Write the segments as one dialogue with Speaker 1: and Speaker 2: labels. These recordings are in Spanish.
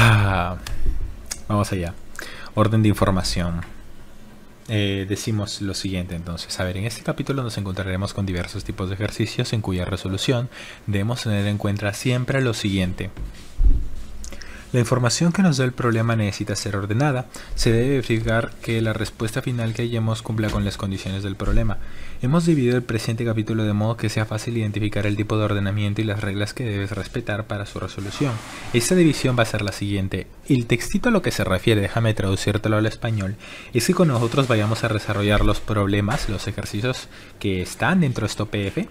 Speaker 1: Ah, vamos allá. Orden de información. Eh, decimos lo siguiente entonces. A ver, en este capítulo nos encontraremos con diversos tipos de ejercicios en cuya resolución debemos tener en cuenta siempre lo siguiente. La información que nos da el problema necesita ser ordenada. Se debe verificar que la respuesta final que hallemos cumpla con las condiciones del problema. Hemos dividido el presente capítulo de modo que sea fácil identificar el tipo de ordenamiento y las reglas que debes respetar para su resolución. Esta división va a ser la siguiente. El textito a lo que se refiere, déjame traducírtelo al español, es que con nosotros vayamos a desarrollar los problemas, los ejercicios que están dentro de esto PF,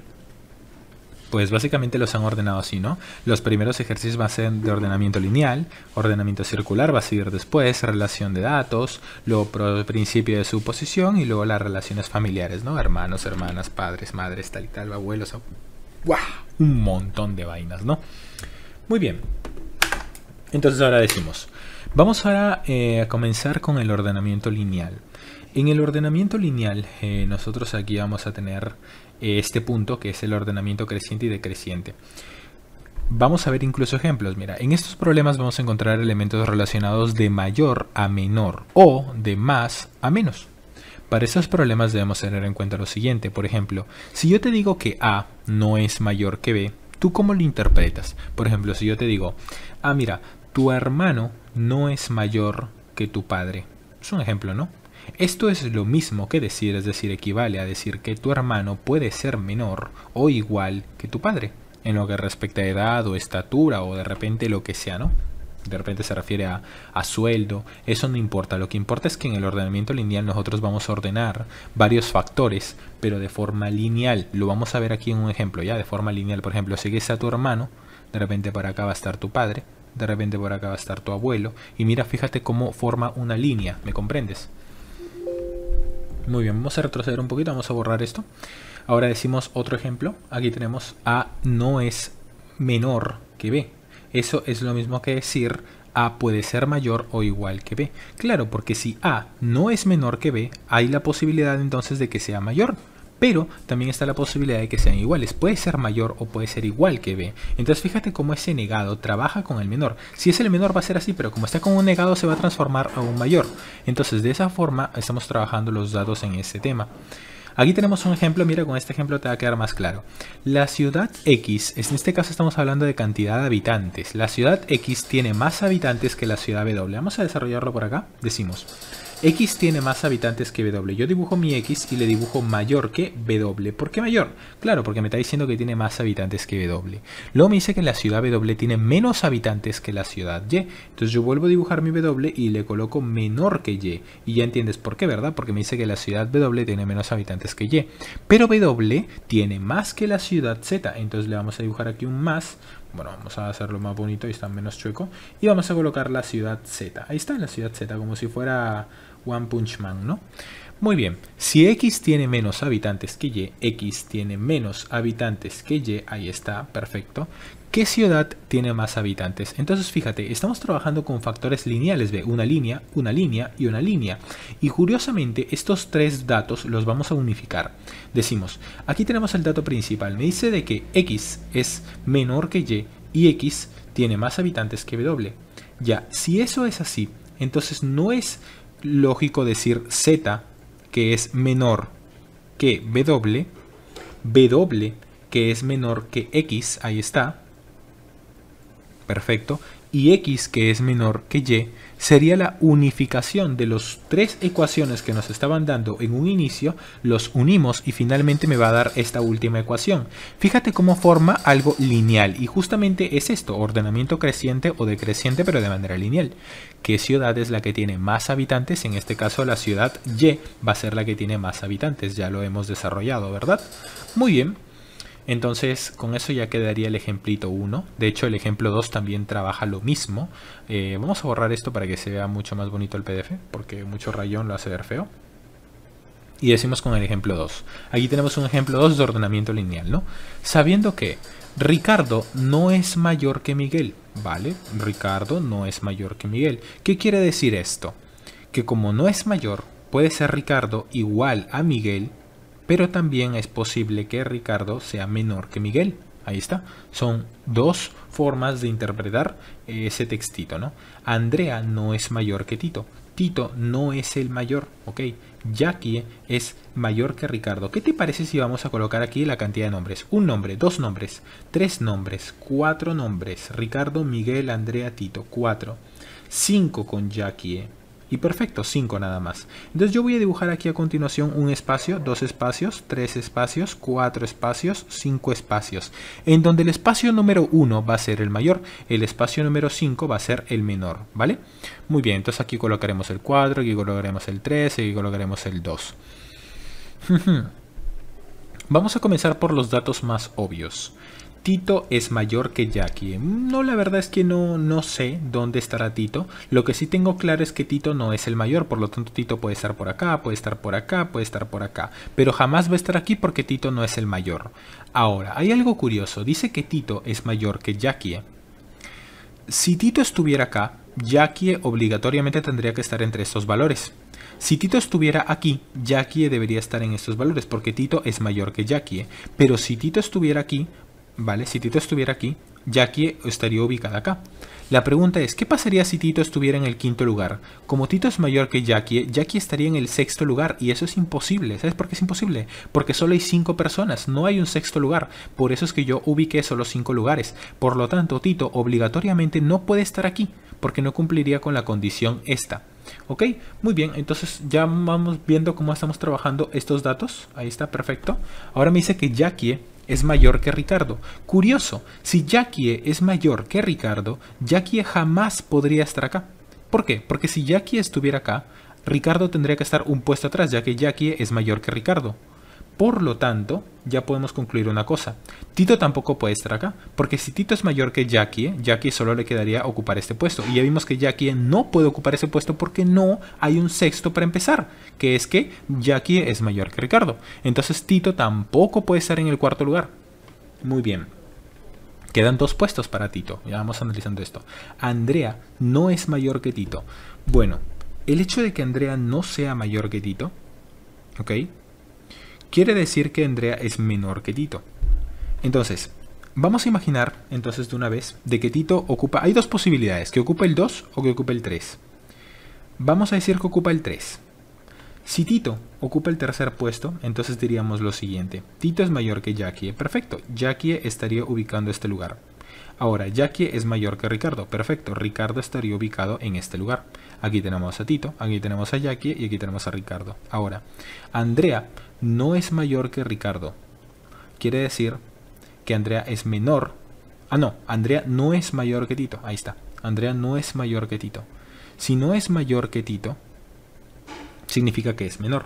Speaker 1: pues básicamente los han ordenado así, ¿no? Los primeros ejercicios van a ser de ordenamiento lineal, ordenamiento circular va a seguir después, relación de datos, luego principio de suposición y luego las relaciones familiares, ¿no? Hermanos, hermanas, padres, madres, tal y tal, abuelos, Un montón de vainas, ¿no? Muy bien. Entonces ahora decimos, vamos ahora eh, a comenzar con el ordenamiento lineal. En el ordenamiento lineal eh, nosotros aquí vamos a tener este punto que es el ordenamiento creciente y decreciente. Vamos a ver incluso ejemplos. Mira, en estos problemas vamos a encontrar elementos relacionados de mayor a menor o de más a menos. Para esos problemas debemos tener en cuenta lo siguiente. Por ejemplo, si yo te digo que A no es mayor que B, ¿tú cómo lo interpretas? Por ejemplo, si yo te digo, ah, mira, tu hermano no es mayor que tu padre. Es un ejemplo, ¿no? Esto es lo mismo que decir, es decir, equivale a decir que tu hermano puede ser menor o igual que tu padre, en lo que respecta a edad o estatura o de repente lo que sea, ¿no? de repente se refiere a, sueldo, eso no importa, lo que importa es que en el ordenamiento lineal nosotros vamos a ordenar varios factores, pero de forma lineal, lo vamos a ver aquí en un ejemplo, ya de forma lineal, por ejemplo, sigues a tu hermano, de repente para acá va a estar tu padre, de repente por acá va a estar tu abuelo, y mira, fíjate cómo forma una línea, ¿me comprendes? Muy bien, vamos a retroceder un poquito, vamos a borrar esto. Ahora decimos otro ejemplo. Aquí tenemos A no es menor que B. Eso es lo mismo que decir A puede ser mayor o igual que B. Claro, porque si A no es menor que B, hay la posibilidad entonces de que sea mayor pero también está la posibilidad de que sean iguales. Puede ser mayor o puede ser igual que B. Entonces fíjate cómo ese negado trabaja con el menor. Si es el menor va a ser así, pero como está con un negado se va a transformar a un mayor. Entonces de esa forma estamos trabajando los datos en este tema. Aquí tenemos un ejemplo, mira, con este ejemplo te va a quedar más claro. La ciudad X, en este caso estamos hablando de cantidad de habitantes. La ciudad X tiene más habitantes que la ciudad W. Vamos a desarrollarlo por acá. Decimos, X tiene más habitantes que W. Yo dibujo mi X y le dibujo mayor que W. ¿Por qué mayor? Claro, porque me está diciendo que tiene más habitantes que W. Luego me dice que la ciudad W tiene menos habitantes que la ciudad Y. Entonces yo vuelvo a dibujar mi W y le coloco menor que Y. Y ya entiendes por qué, ¿verdad? Porque me dice que la ciudad W tiene menos habitantes que Y. Pero W tiene más que la ciudad Z. Entonces le vamos a dibujar aquí un más bueno, vamos a hacerlo más bonito y está menos chueco. Y vamos a colocar la ciudad Z. Ahí está, la ciudad Z, como si fuera One Punch Man, ¿no? Muy bien, si X tiene menos habitantes que Y, X tiene menos habitantes que Y, ahí está, perfecto. ¿Qué ciudad tiene más habitantes? Entonces fíjate, estamos trabajando con factores lineales de una línea, una línea y una línea. Y curiosamente estos tres datos los vamos a unificar. Decimos, aquí tenemos el dato principal, me dice de que X es menor que Y y X tiene más habitantes que W. Ya, si eso es así, entonces no es lógico decir Z, que es menor que W, W, que es menor que X, ahí está, perfecto, y X, que es menor que Y, sería la unificación de los tres ecuaciones que nos estaban dando en un inicio, los unimos y finalmente me va a dar esta última ecuación. Fíjate cómo forma algo lineal y justamente es esto, ordenamiento creciente o decreciente pero de manera lineal. ¿Qué ciudad es la que tiene más habitantes? En este caso la ciudad Y va a ser la que tiene más habitantes, ya lo hemos desarrollado, ¿verdad? Muy bien. Entonces con eso ya quedaría el ejemplito 1. De hecho el ejemplo 2 también trabaja lo mismo. Eh, vamos a borrar esto para que se vea mucho más bonito el PDF porque mucho rayón lo hace ver feo. Y decimos con el ejemplo 2. Aquí tenemos un ejemplo 2 de ordenamiento lineal, ¿no? Sabiendo que Ricardo no es mayor que Miguel, ¿vale? Ricardo no es mayor que Miguel. ¿Qué quiere decir esto? Que como no es mayor, puede ser Ricardo igual a Miguel pero también es posible que Ricardo sea menor que Miguel. Ahí está. Son dos formas de interpretar ese textito, ¿no? Andrea no es mayor que Tito. Tito no es el mayor, ¿ok? Jackie es mayor que Ricardo. ¿Qué te parece si vamos a colocar aquí la cantidad de nombres? Un nombre, dos nombres, tres nombres, cuatro nombres. Ricardo, Miguel, Andrea, Tito, cuatro. Cinco con Jackie ¿eh? Y perfecto, 5 nada más. Entonces yo voy a dibujar aquí a continuación un espacio, dos espacios, tres espacios, cuatro espacios, cinco espacios. En donde el espacio número 1 va a ser el mayor, el espacio número 5 va a ser el menor, ¿vale? Muy bien, entonces aquí colocaremos el 4, aquí colocaremos el 3, aquí colocaremos el 2. Vamos a comenzar por los datos más obvios. Tito es mayor que Jackie. ¿eh? No, la verdad es que no, no sé dónde estará Tito. Lo que sí tengo claro es que Tito no es el mayor, por lo tanto Tito puede estar por acá, puede estar por acá, puede estar por acá. Pero jamás va a estar aquí porque Tito no es el mayor. Ahora, hay algo curioso. Dice que Tito es mayor que Jackie. ¿eh? Si Tito estuviera acá, Jackie obligatoriamente tendría que estar entre estos valores. Si Tito estuviera aquí, Jackie debería estar en estos valores porque Tito es mayor que Jackie. ¿eh? Pero si Tito estuviera aquí, ¿vale? Si Tito estuviera aquí, Jackie estaría ubicada acá. La pregunta es, ¿qué pasaría si Tito estuviera en el quinto lugar? Como Tito es mayor que Jackie, Jackie estaría en el sexto lugar y eso es imposible. ¿Sabes por qué es imposible? Porque solo hay cinco personas, no hay un sexto lugar. Por eso es que yo ubiqué solo cinco lugares. Por lo tanto, Tito obligatoriamente no puede estar aquí porque no cumpliría con la condición esta. ¿Ok? Muy bien, entonces ya vamos viendo cómo estamos trabajando estos datos. Ahí está, perfecto. Ahora me dice que Jackie es mayor que Ricardo. Curioso, si Jackie e es mayor que Ricardo, Jackie e jamás podría estar acá. ¿Por qué? Porque si Jackie e estuviera acá, Ricardo tendría que estar un puesto atrás, ya que Jackie es mayor que Ricardo. Por lo tanto, ya podemos concluir una cosa. Tito tampoco puede estar acá, porque si Tito es mayor que Jackie, Jackie solo le quedaría ocupar este puesto. Y ya vimos que Jackie no puede ocupar ese puesto porque no hay un sexto para empezar, que es que Jackie es mayor que Ricardo. Entonces Tito tampoco puede estar en el cuarto lugar. Muy bien. Quedan dos puestos para Tito. Ya vamos analizando esto. Andrea no es mayor que Tito. Bueno, el hecho de que Andrea no sea mayor que Tito, ¿ok? Quiere decir que Andrea es menor que Tito. Entonces, vamos a imaginar entonces de una vez de que Tito ocupa... Hay dos posibilidades, que ocupe el 2 o que ocupe el 3. Vamos a decir que ocupa el 3. Si Tito ocupa el tercer puesto, entonces diríamos lo siguiente. Tito es mayor que Jackie. Perfecto. Jackie estaría ubicando este lugar. Ahora, Jackie es mayor que Ricardo. Perfecto. Ricardo estaría ubicado en este lugar. Aquí tenemos a Tito, aquí tenemos a Jackie y aquí tenemos a Ricardo. Ahora, Andrea no es mayor que Ricardo. Quiere decir que Andrea es menor. Ah, no, Andrea no es mayor que Tito. Ahí está. Andrea no es mayor que Tito. Si no es mayor que Tito, significa que es menor.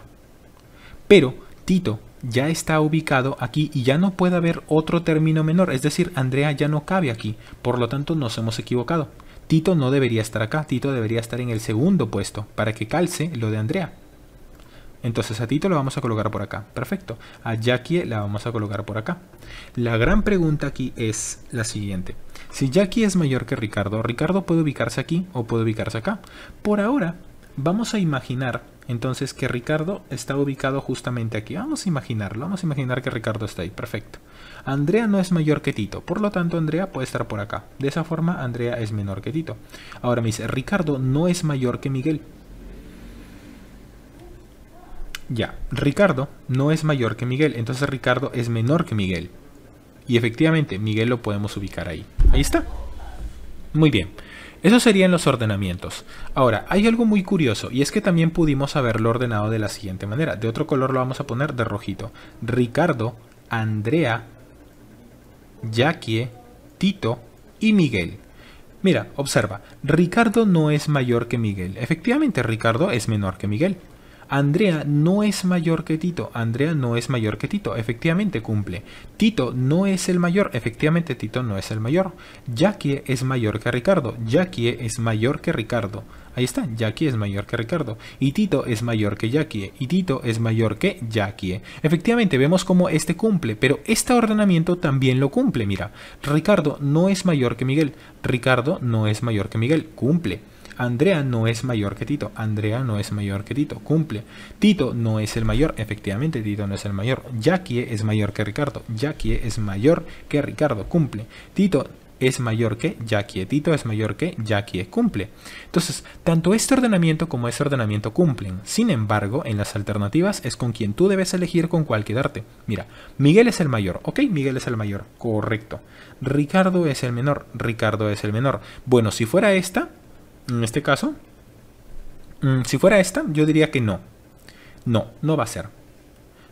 Speaker 1: Pero Tito ya está ubicado aquí y ya no puede haber otro término menor. Es decir, Andrea ya no cabe aquí. Por lo tanto, nos hemos equivocado. Tito no debería estar acá. Tito debería estar en el segundo puesto para que calce lo de Andrea. Entonces a Tito lo vamos a colocar por acá. Perfecto. A Jackie la vamos a colocar por acá. La gran pregunta aquí es la siguiente. Si Jackie es mayor que Ricardo, Ricardo puede ubicarse aquí o puede ubicarse acá. Por ahora, vamos a imaginar entonces que Ricardo está ubicado justamente aquí. Vamos a imaginarlo, vamos a imaginar que Ricardo está ahí, perfecto. Andrea no es mayor que Tito, por lo tanto Andrea puede estar por acá. De esa forma Andrea es menor que Tito. Ahora me dice, Ricardo no es mayor que Miguel. Ya, Ricardo no es mayor que Miguel, entonces Ricardo es menor que Miguel. Y efectivamente, Miguel lo podemos ubicar ahí. Ahí está. Muy bien. Esos serían los ordenamientos. Ahora, hay algo muy curioso y es que también pudimos haberlo ordenado de la siguiente manera. De otro color lo vamos a poner de rojito. Ricardo, Andrea, Jackie, Tito y Miguel. Mira, observa, Ricardo no es mayor que Miguel. Efectivamente, Ricardo es menor que Miguel. Andrea no es mayor que Tito. Andrea no es mayor que Tito. Efectivamente cumple. Tito no es el mayor. Efectivamente Tito no es el mayor. Jackie es mayor que Ricardo. Jackie es mayor que Ricardo. Ahí está, Jackie es mayor que Ricardo. Y Tito es mayor que Jackie. Y Tito es mayor que Jackie. Efectivamente, vemos cómo este cumple, pero este ordenamiento también lo cumple. Mira, Ricardo no es mayor que Miguel. Ricardo no es mayor que Miguel. Cumple. Andrea no es mayor que Tito. Andrea no es mayor que Tito. Cumple. Tito no es el mayor. Efectivamente, Tito no es el mayor. Jackie es mayor que Ricardo. Jackie es mayor que Ricardo. Cumple. Tito es mayor que Jackie. Tito es mayor que Jackie. Cumple. Entonces, tanto este ordenamiento como ese ordenamiento cumplen. Sin embargo, en las alternativas es con quien tú debes elegir con cuál quedarte. Mira, Miguel es el mayor. Ok, Miguel es el mayor. Correcto. Ricardo es el menor. Ricardo es el menor. Bueno, si fuera esta, en este caso, mm, si fuera esta, yo diría que no. No, no va a ser.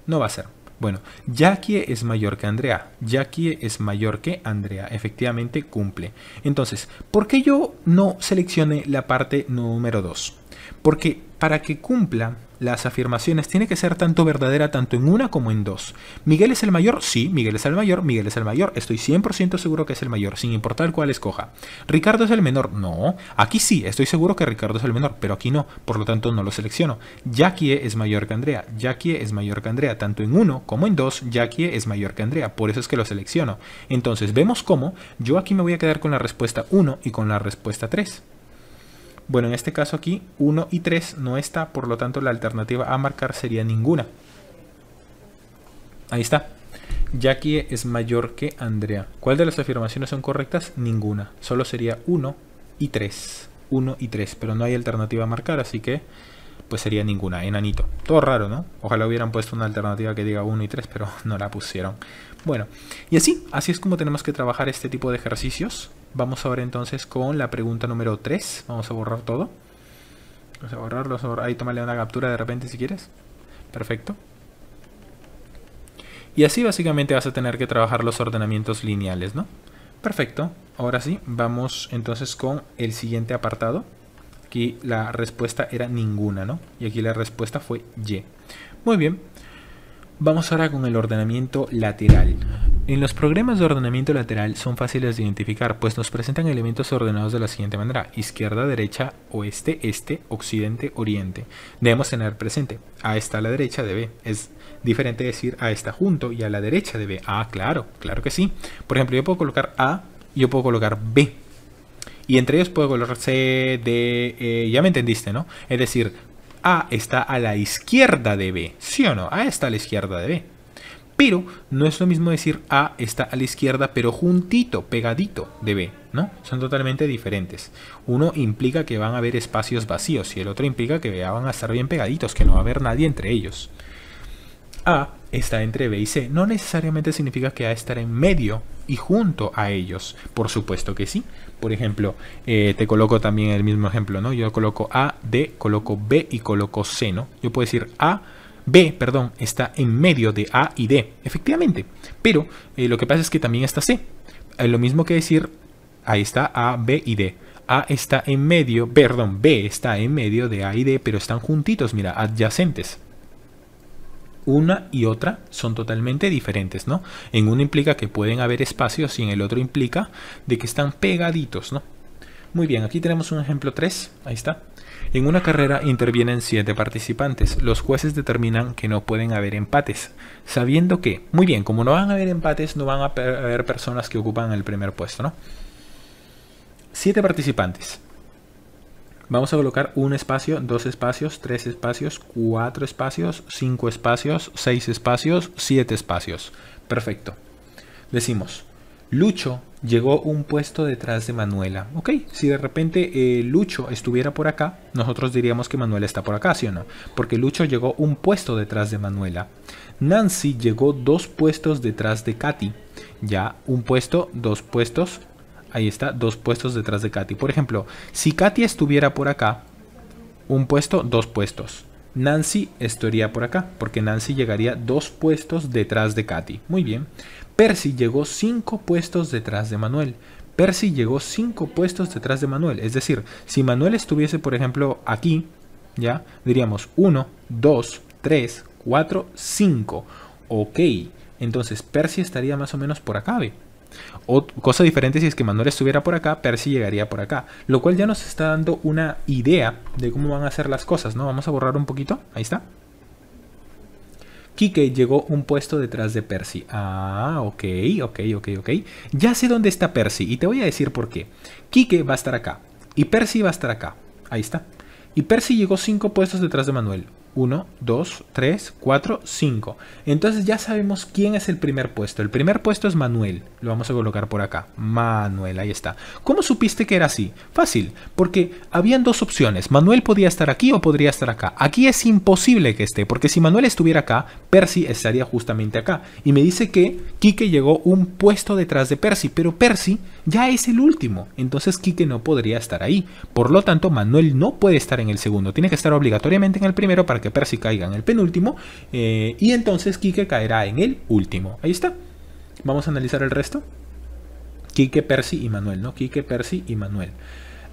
Speaker 1: No va a ser. Bueno, Jackie es mayor que Andrea. Jackie es mayor que Andrea. Efectivamente cumple. Entonces, ¿por qué yo no seleccioné la parte número 2? Porque para que cumpla las afirmaciones tiene que ser tanto verdadera tanto en una como en dos. Miguel es el mayor, sí, Miguel es el mayor, Miguel es el mayor, estoy 100% seguro que es el mayor, sin importar cuál escoja. Ricardo es el menor, no, aquí sí, estoy seguro que Ricardo es el menor, pero aquí no, por lo tanto no lo selecciono. Jackie es mayor que Andrea, Jackie es mayor que Andrea, tanto en uno como en dos, Jackie es mayor que Andrea, por eso es que lo selecciono. Entonces vemos cómo yo aquí me voy a quedar con la respuesta 1 y con la respuesta 3. Bueno, en este caso aquí 1 y 3 no está, por lo tanto la alternativa a marcar sería ninguna. Ahí está. Jackie es mayor que Andrea. ¿Cuál de las afirmaciones son correctas? Ninguna. Solo sería 1 y 3. 1 y 3, pero no hay alternativa a marcar, así que pues sería ninguna, enanito. Todo raro, ¿no? Ojalá hubieran puesto una alternativa que diga 1 y 3, pero no la pusieron. Bueno, y así, así es como tenemos que trabajar este tipo de ejercicios. Vamos ahora entonces con la pregunta número 3. Vamos a borrar todo. Vamos a borrarlo. Ahí tomarle una captura de repente si quieres. Perfecto. Y así básicamente vas a tener que trabajar los ordenamientos lineales, ¿no? Perfecto. Ahora sí, vamos entonces con el siguiente apartado. Aquí la respuesta era ninguna, ¿no? Y aquí la respuesta fue Y. Muy bien. Vamos ahora con el ordenamiento lateral. En los programas de ordenamiento lateral son fáciles de identificar, pues nos presentan elementos ordenados de la siguiente manera, izquierda, derecha, oeste, este, occidente, oriente. Debemos tener presente, A está a la derecha de B, es diferente decir A está junto y a la derecha de B. Ah, claro, claro que sí. Por ejemplo, yo puedo colocar A y yo puedo colocar B. Y entre ellos puedo colocar C, D, e. ya me entendiste, ¿no? Es decir, A está a la izquierda de B, ¿sí o no? A está a la izquierda de B pero no es lo mismo decir A está a la izquierda, pero juntito, pegadito de B, ¿no? Son totalmente diferentes. Uno implica que van a haber espacios vacíos y el otro implica que van a estar bien pegaditos, que no va a haber nadie entre ellos. A está entre B y C. No necesariamente significa que A estará en medio y junto a ellos. Por supuesto que sí. Por ejemplo, eh, te coloco también el mismo ejemplo, ¿no? Yo coloco A, D, coloco B y coloco C, ¿no? Yo puedo decir A B, perdón, está en medio de A y D, efectivamente. Pero eh, lo que pasa es que también está C. es eh, lo mismo que decir, ahí está A, B y D. A está en medio, perdón, B está en medio de A y D, pero están juntitos, mira, adyacentes. Una y otra son totalmente diferentes, ¿no? En uno implica que pueden haber espacios y en el otro implica de que están pegaditos, ¿no? Muy bien, aquí tenemos un ejemplo 3, ahí está. En una carrera intervienen siete participantes. Los jueces determinan que no pueden haber empates, sabiendo que, muy bien, como no van a haber empates, no van a haber personas que ocupan el primer puesto, ¿no? Siete participantes. Vamos a colocar un espacio, dos espacios, tres espacios, cuatro espacios, cinco espacios, seis espacios, siete espacios. Perfecto. Decimos, Lucho llegó un puesto detrás de Manuela. Ok, si de repente eh, Lucho estuviera por acá, nosotros diríamos que Manuela está por acá, ¿sí o no? Porque Lucho llegó un puesto detrás de Manuela. Nancy llegó dos puestos detrás de Katy. Ya, un puesto, dos puestos. Ahí está, dos puestos detrás de Katy. Por ejemplo, si Katy estuviera por acá, un puesto, dos puestos. Nancy estaría por acá, porque Nancy llegaría dos puestos detrás de Katy. Muy bien. Percy llegó 5 puestos detrás de Manuel. Percy llegó 5 puestos detrás de Manuel. Es decir, si Manuel estuviese, por ejemplo, aquí, ¿ya? Diríamos 1, 2, 3, 4, 5. Ok, entonces Percy estaría más o menos por acá, O, cosa diferente si es que Manuel estuviera por acá, Percy llegaría por acá. Lo cual ya nos está dando una idea de cómo van a ser las cosas, ¿no? Vamos a borrar un poquito. Ahí está. Quique llegó un puesto detrás de Percy. Ah, ok, ok, ok, ok. Ya sé dónde está Percy y te voy a decir por qué. Quique va a estar acá y Percy va a estar acá. Ahí está. Y Percy llegó cinco puestos detrás de Manuel. 1, 2, 3, 4, 5. Entonces ya sabemos quién es el primer puesto. El primer puesto es Manuel. Lo vamos a colocar por acá. Manuel, ahí está. ¿Cómo supiste que era así? Fácil, porque habían dos opciones. Manuel podía estar aquí o podría estar acá. Aquí es imposible que esté, porque si Manuel estuviera acá, Percy estaría justamente acá. Y me dice que Quique llegó un puesto detrás de Percy, pero Percy ya es el último. Entonces Kike no podría estar ahí. Por lo tanto, Manuel no puede estar en el segundo. Tiene que estar obligatoriamente en el primero para que Percy caiga en el penúltimo. Eh, y entonces Quique caerá en el último. Ahí está. Vamos a analizar el resto. Quique, Percy y Manuel, ¿no? Quique, Percy y Manuel.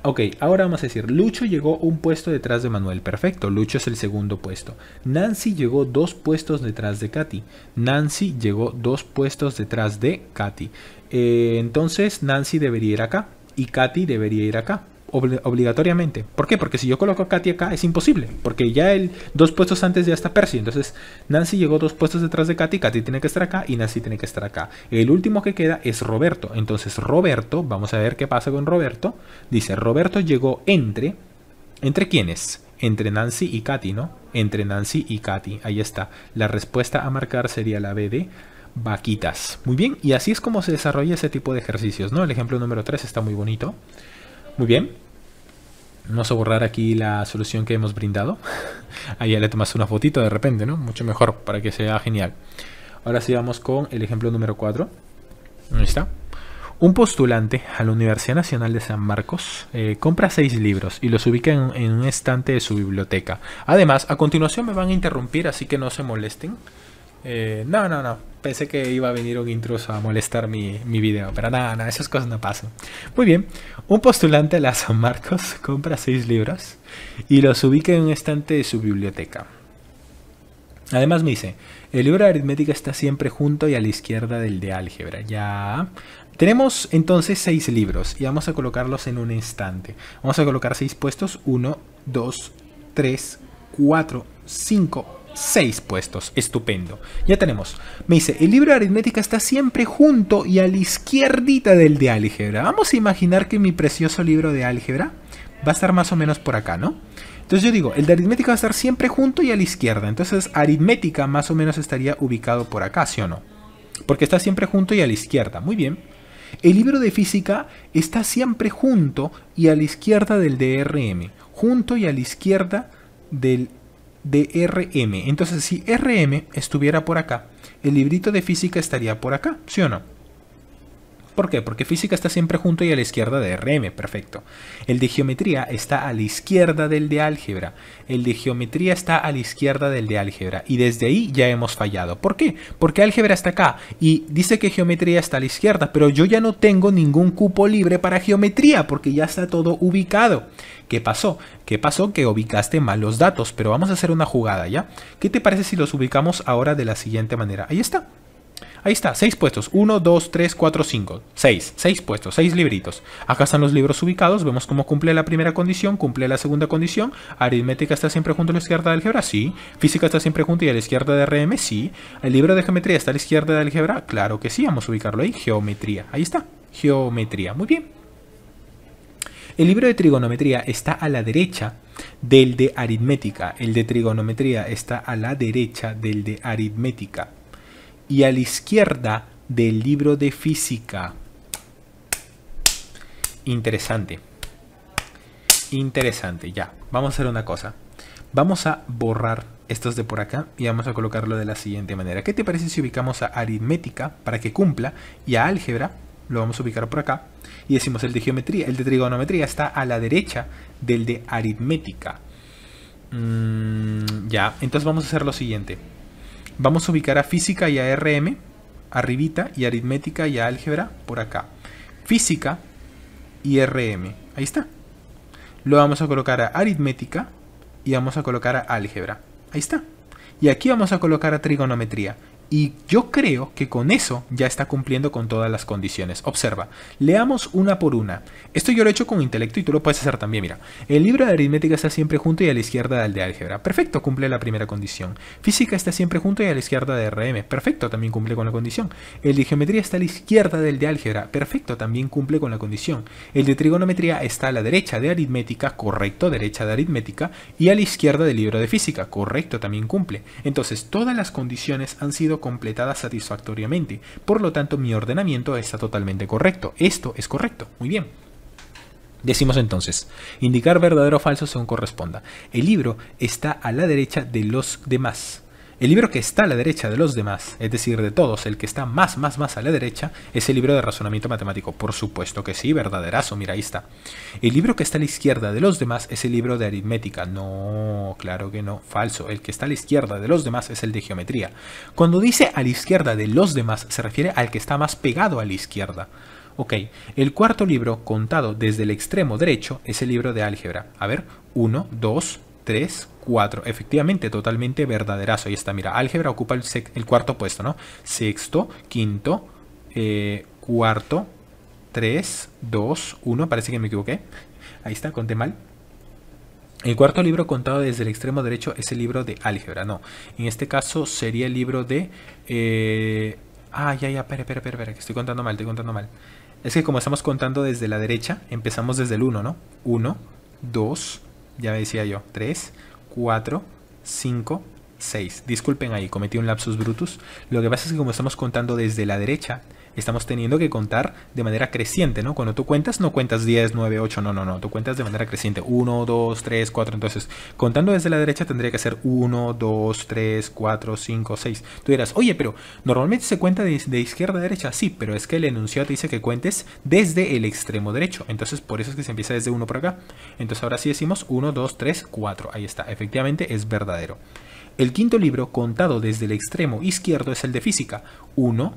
Speaker 1: Ok, ahora vamos a decir, Lucho llegó un puesto detrás de Manuel, perfecto, Lucho es el segundo puesto. Nancy llegó dos puestos detrás de Katy. Nancy llegó dos puestos detrás de Katy. Eh, entonces Nancy debería ir acá y Katy debería ir acá obligatoriamente. ¿Por qué? Porque si yo coloco a Katy acá es imposible, porque ya el dos puestos antes ya está Percy, entonces Nancy llegó dos puestos detrás de Katy, Katy tiene que estar acá y Nancy tiene que estar acá. El último que queda es Roberto, entonces Roberto, vamos a ver qué pasa con Roberto, dice Roberto llegó entre, ¿entre quiénes? Entre Nancy y Katy, ¿no? Entre Nancy y Katy, ahí está. La respuesta a marcar sería la B de vaquitas. Muy bien, y así es como se desarrolla ese tipo de ejercicios, ¿no? El ejemplo número 3 está muy bonito. Muy bien. Vamos a borrar aquí la solución que hemos brindado. Ahí ya le tomas una fotito de repente, ¿no? Mucho mejor para que sea genial. Ahora sí vamos con el ejemplo número 4. Ahí está. Un postulante a la Universidad Nacional de San Marcos eh, compra seis libros y los ubica en un estante de su biblioteca. Además, a continuación me van a interrumpir, así que no se molesten. Eh, no, no, no. Pensé que iba a venir un intruso a molestar mi, video, pero nada, nada. esas cosas no pasan. Muy bien, un postulante a la San Marcos compra seis libros y los ubica en un estante de su biblioteca. Además me dice, el libro de aritmética está siempre junto y a la izquierda del de álgebra. Ya. Tenemos entonces seis libros y vamos a colocarlos en un instante. Vamos a colocar seis puestos. uno, dos, tres, cuatro, cinco... 6 puestos, estupendo. Ya tenemos. Me dice, el libro de aritmética está siempre junto y a la izquierdita del de álgebra. Vamos a imaginar que mi precioso libro de álgebra va a estar más o menos por acá, ¿no? Entonces yo digo, el de aritmética va a estar siempre junto y a la izquierda. Entonces aritmética más o menos estaría ubicado por acá, ¿sí o no? Porque está siempre junto y a la izquierda. Muy bien. El libro de física está siempre junto y a la izquierda del DRM. Junto y a la izquierda del de RM. Entonces, si RM estuviera por acá, el librito de física estaría por acá, ¿sí o no? ¿Por qué? Porque física está siempre junto y a la izquierda de RM, perfecto. El de geometría está a la izquierda del de álgebra. El de geometría está a la izquierda del de álgebra. Y desde ahí ya hemos fallado. ¿Por qué? Porque álgebra está acá y dice que geometría está a la izquierda, pero yo ya no tengo ningún cupo libre para geometría porque ya está todo ubicado. ¿Qué pasó? ¿Qué pasó? Que ubicaste mal los datos, pero vamos a hacer una jugada, ¿ya? ¿Qué te parece si los ubicamos ahora de la siguiente manera? Ahí está. Ahí está, seis puestos. 1, 2, 3, 4, 5. 6. 6 puestos, 6 libritos. Acá están los libros ubicados. Vemos cómo cumple la primera condición, cumple la segunda condición. Aritmética está siempre junto a la izquierda de álgebra, sí. Física está siempre junto y a la izquierda de RM, sí. El libro de geometría está a la izquierda de álgebra, claro que sí. Vamos a ubicarlo ahí. Geometría, ahí está. Geometría, muy bien. El libro de trigonometría está a la derecha del de aritmética. El de trigonometría está a la derecha del de aritmética y a la izquierda del libro de física. Interesante. Interesante, ya. Vamos a hacer una cosa. Vamos a borrar estos de por acá y vamos a colocarlo de la siguiente manera. ¿Qué te parece si ubicamos a aritmética para que cumpla y a álgebra lo vamos a ubicar por acá y decimos el de geometría, el de trigonometría está a la derecha del de aritmética. Mm, ya, entonces vamos a hacer lo siguiente. Vamos a ubicar a física y a RM arribita y aritmética y a álgebra por acá. Física y RM. Ahí está. Lo vamos a colocar a aritmética y vamos a colocar a álgebra. Ahí está. Y aquí vamos a colocar a trigonometría. Y yo creo que con eso ya está cumpliendo con todas las condiciones. Observa, leamos una por una. Esto yo lo he hecho con intelecto y tú lo puedes hacer también, mira. El libro de aritmética está siempre junto y a la izquierda del de álgebra. Perfecto, cumple la primera condición. Física está siempre junto y a la izquierda de RM. Perfecto, también cumple con la condición. El de geometría está a la izquierda del de álgebra. Perfecto, también cumple con la condición. El de trigonometría está a la derecha de aritmética. Correcto, derecha de aritmética. Y a la izquierda del libro de física. Correcto, también cumple. Entonces, todas las condiciones han sido completada satisfactoriamente. Por lo tanto, mi ordenamiento está totalmente correcto. Esto es correcto. Muy bien. Decimos entonces, indicar verdadero o falso según corresponda. El libro está a la derecha de los demás. El libro que está a la derecha de los demás, es decir, de todos, el que está más, más, más a la derecha, es el libro de razonamiento matemático. Por supuesto que sí, verdaderazo, mira, ahí está. El libro que está a la izquierda de los demás es el libro de aritmética. No, claro que no, falso. El que está a la izquierda de los demás es el de geometría. Cuando dice a la izquierda de los demás, se refiere al que está más pegado a la izquierda. Ok, el cuarto libro contado desde el extremo derecho es el libro de álgebra. A ver, 1, 2, 3, 4. Efectivamente, totalmente verdaderazo. Ahí está, mira, álgebra ocupa el, el cuarto puesto, ¿no? Sexto, quinto, eh, cuarto, 3, 2, 1. Parece que me equivoqué. Ahí está, conté mal. El cuarto libro contado desde el extremo derecho es el libro de álgebra, no. En este caso sería el libro de... Eh, ay, Ah, ya, ya, espera, espera, espera, que estoy contando mal, estoy contando mal. Es que como estamos contando desde la derecha, empezamos desde el 1, ¿no? 1, 2, ya decía yo, 3, 4, 5, 6. Disculpen ahí, cometí un lapsus brutus. Lo que pasa es que como estamos contando desde la derecha, estamos teniendo que contar de manera creciente, ¿no? Cuando tú cuentas, no cuentas 10, 9, 8, no, no, no, tú cuentas de manera creciente, 1, 2, 3, 4, entonces, contando desde la derecha tendría que ser 1, 2, 3, 4, 5, 6. Tú dirás, oye, pero normalmente se cuenta de, izquierda a derecha, sí, pero es que el enunciado te dice que cuentes desde el extremo derecho, entonces por eso es que se empieza desde 1 por acá. Entonces ahora sí decimos 1, 2, 3, 4, ahí está, efectivamente es verdadero. El quinto libro contado desde el extremo izquierdo es el de física. 1,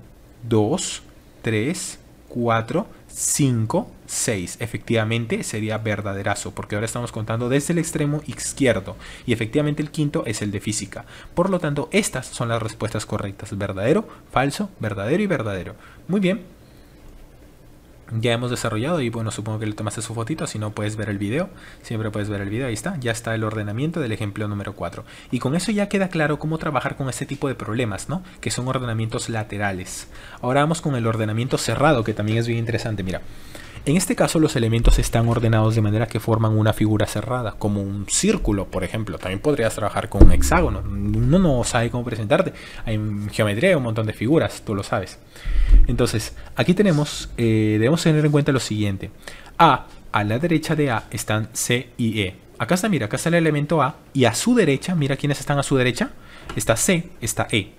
Speaker 1: 2, 3, 4, 5, 6. Efectivamente sería verdaderazo, porque ahora estamos contando desde el extremo izquierdo. Y efectivamente el quinto es el de física. Por lo tanto, estas son las respuestas correctas. Verdadero, falso, verdadero y verdadero. Muy bien, ya hemos desarrollado y bueno, supongo que le tomaste su fotito, si no puedes ver el video, siempre puedes ver el video, ahí está, ya está el ordenamiento del ejemplo número 4. Y con eso ya queda claro cómo trabajar con este tipo de problemas, ¿no? Que son ordenamientos laterales. Ahora vamos con el ordenamiento cerrado, que también es bien interesante, mira. En este caso los elementos están ordenados de manera que forman una figura cerrada, como un círculo, por ejemplo. También podrías trabajar con un hexágono. Uno no sabe cómo presentarte. Hay en geometría, un montón de figuras, tú lo sabes. Entonces, aquí tenemos, eh, debemos tener en cuenta lo siguiente. A, a la derecha de A están C y E. Acá está, mira, acá está el elemento A y a su derecha, mira quiénes están a su derecha. Está C, está E.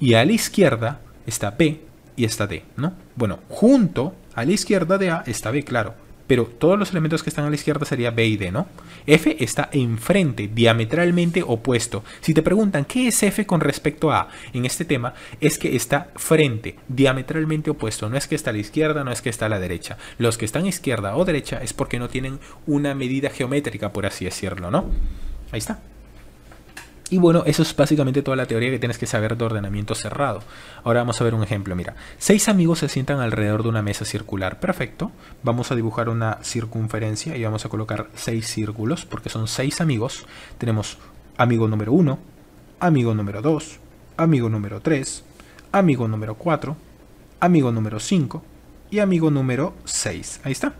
Speaker 1: Y a la izquierda está B y está D, ¿no? Bueno, junto a la izquierda de A está B, claro. Pero todos los elementos que están a la izquierda sería B y D, ¿no? F está enfrente, diametralmente opuesto. Si te preguntan qué es F con respecto a A en este tema, es que está frente, diametralmente opuesto. No es que está a la izquierda, no es que está a la derecha. Los que están a izquierda o derecha es porque no tienen una medida geométrica, por así decirlo, ¿no? Ahí está. Y bueno, eso es básicamente toda la teoría que tienes que saber de ordenamiento cerrado. Ahora vamos a ver un ejemplo. Mira, seis amigos se sientan alrededor de una mesa circular. Perfecto. Vamos a dibujar una circunferencia y vamos a colocar seis círculos porque son seis amigos. Tenemos amigo número 1, amigo número 2, amigo número 3, amigo número 4, amigo número 5 y amigo número 6. Ahí está.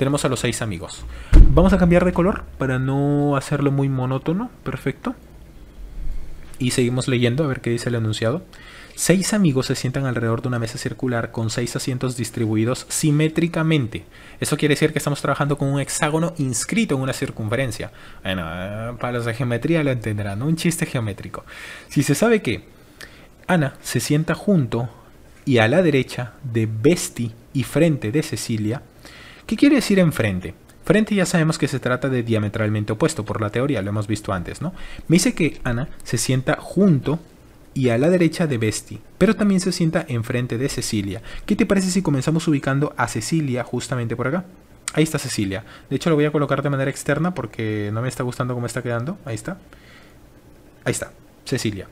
Speaker 1: Tenemos a los seis amigos. Vamos a cambiar de color para no hacerlo muy monótono. Perfecto. Y seguimos leyendo a ver qué dice el enunciado. Seis amigos se sientan alrededor de una mesa circular con seis asientos distribuidos simétricamente. Eso quiere decir que estamos trabajando con un hexágono inscrito en una circunferencia. Bueno, eh, para los de geometría lo entenderán, un chiste geométrico. Si se sabe que Ana se sienta junto y a la derecha de Besti y frente de Cecilia, ¿Qué quiere decir enfrente? Frente ya sabemos que se trata de diametralmente opuesto por la teoría, lo hemos visto antes, ¿no? Me dice que Ana se sienta junto y a la derecha de Besti, pero también se sienta enfrente de Cecilia. ¿Qué te parece si comenzamos ubicando a Cecilia justamente por acá? Ahí está Cecilia. De hecho, lo voy a colocar de manera externa porque no me está gustando cómo está quedando. Ahí está. Ahí está. Cecilia.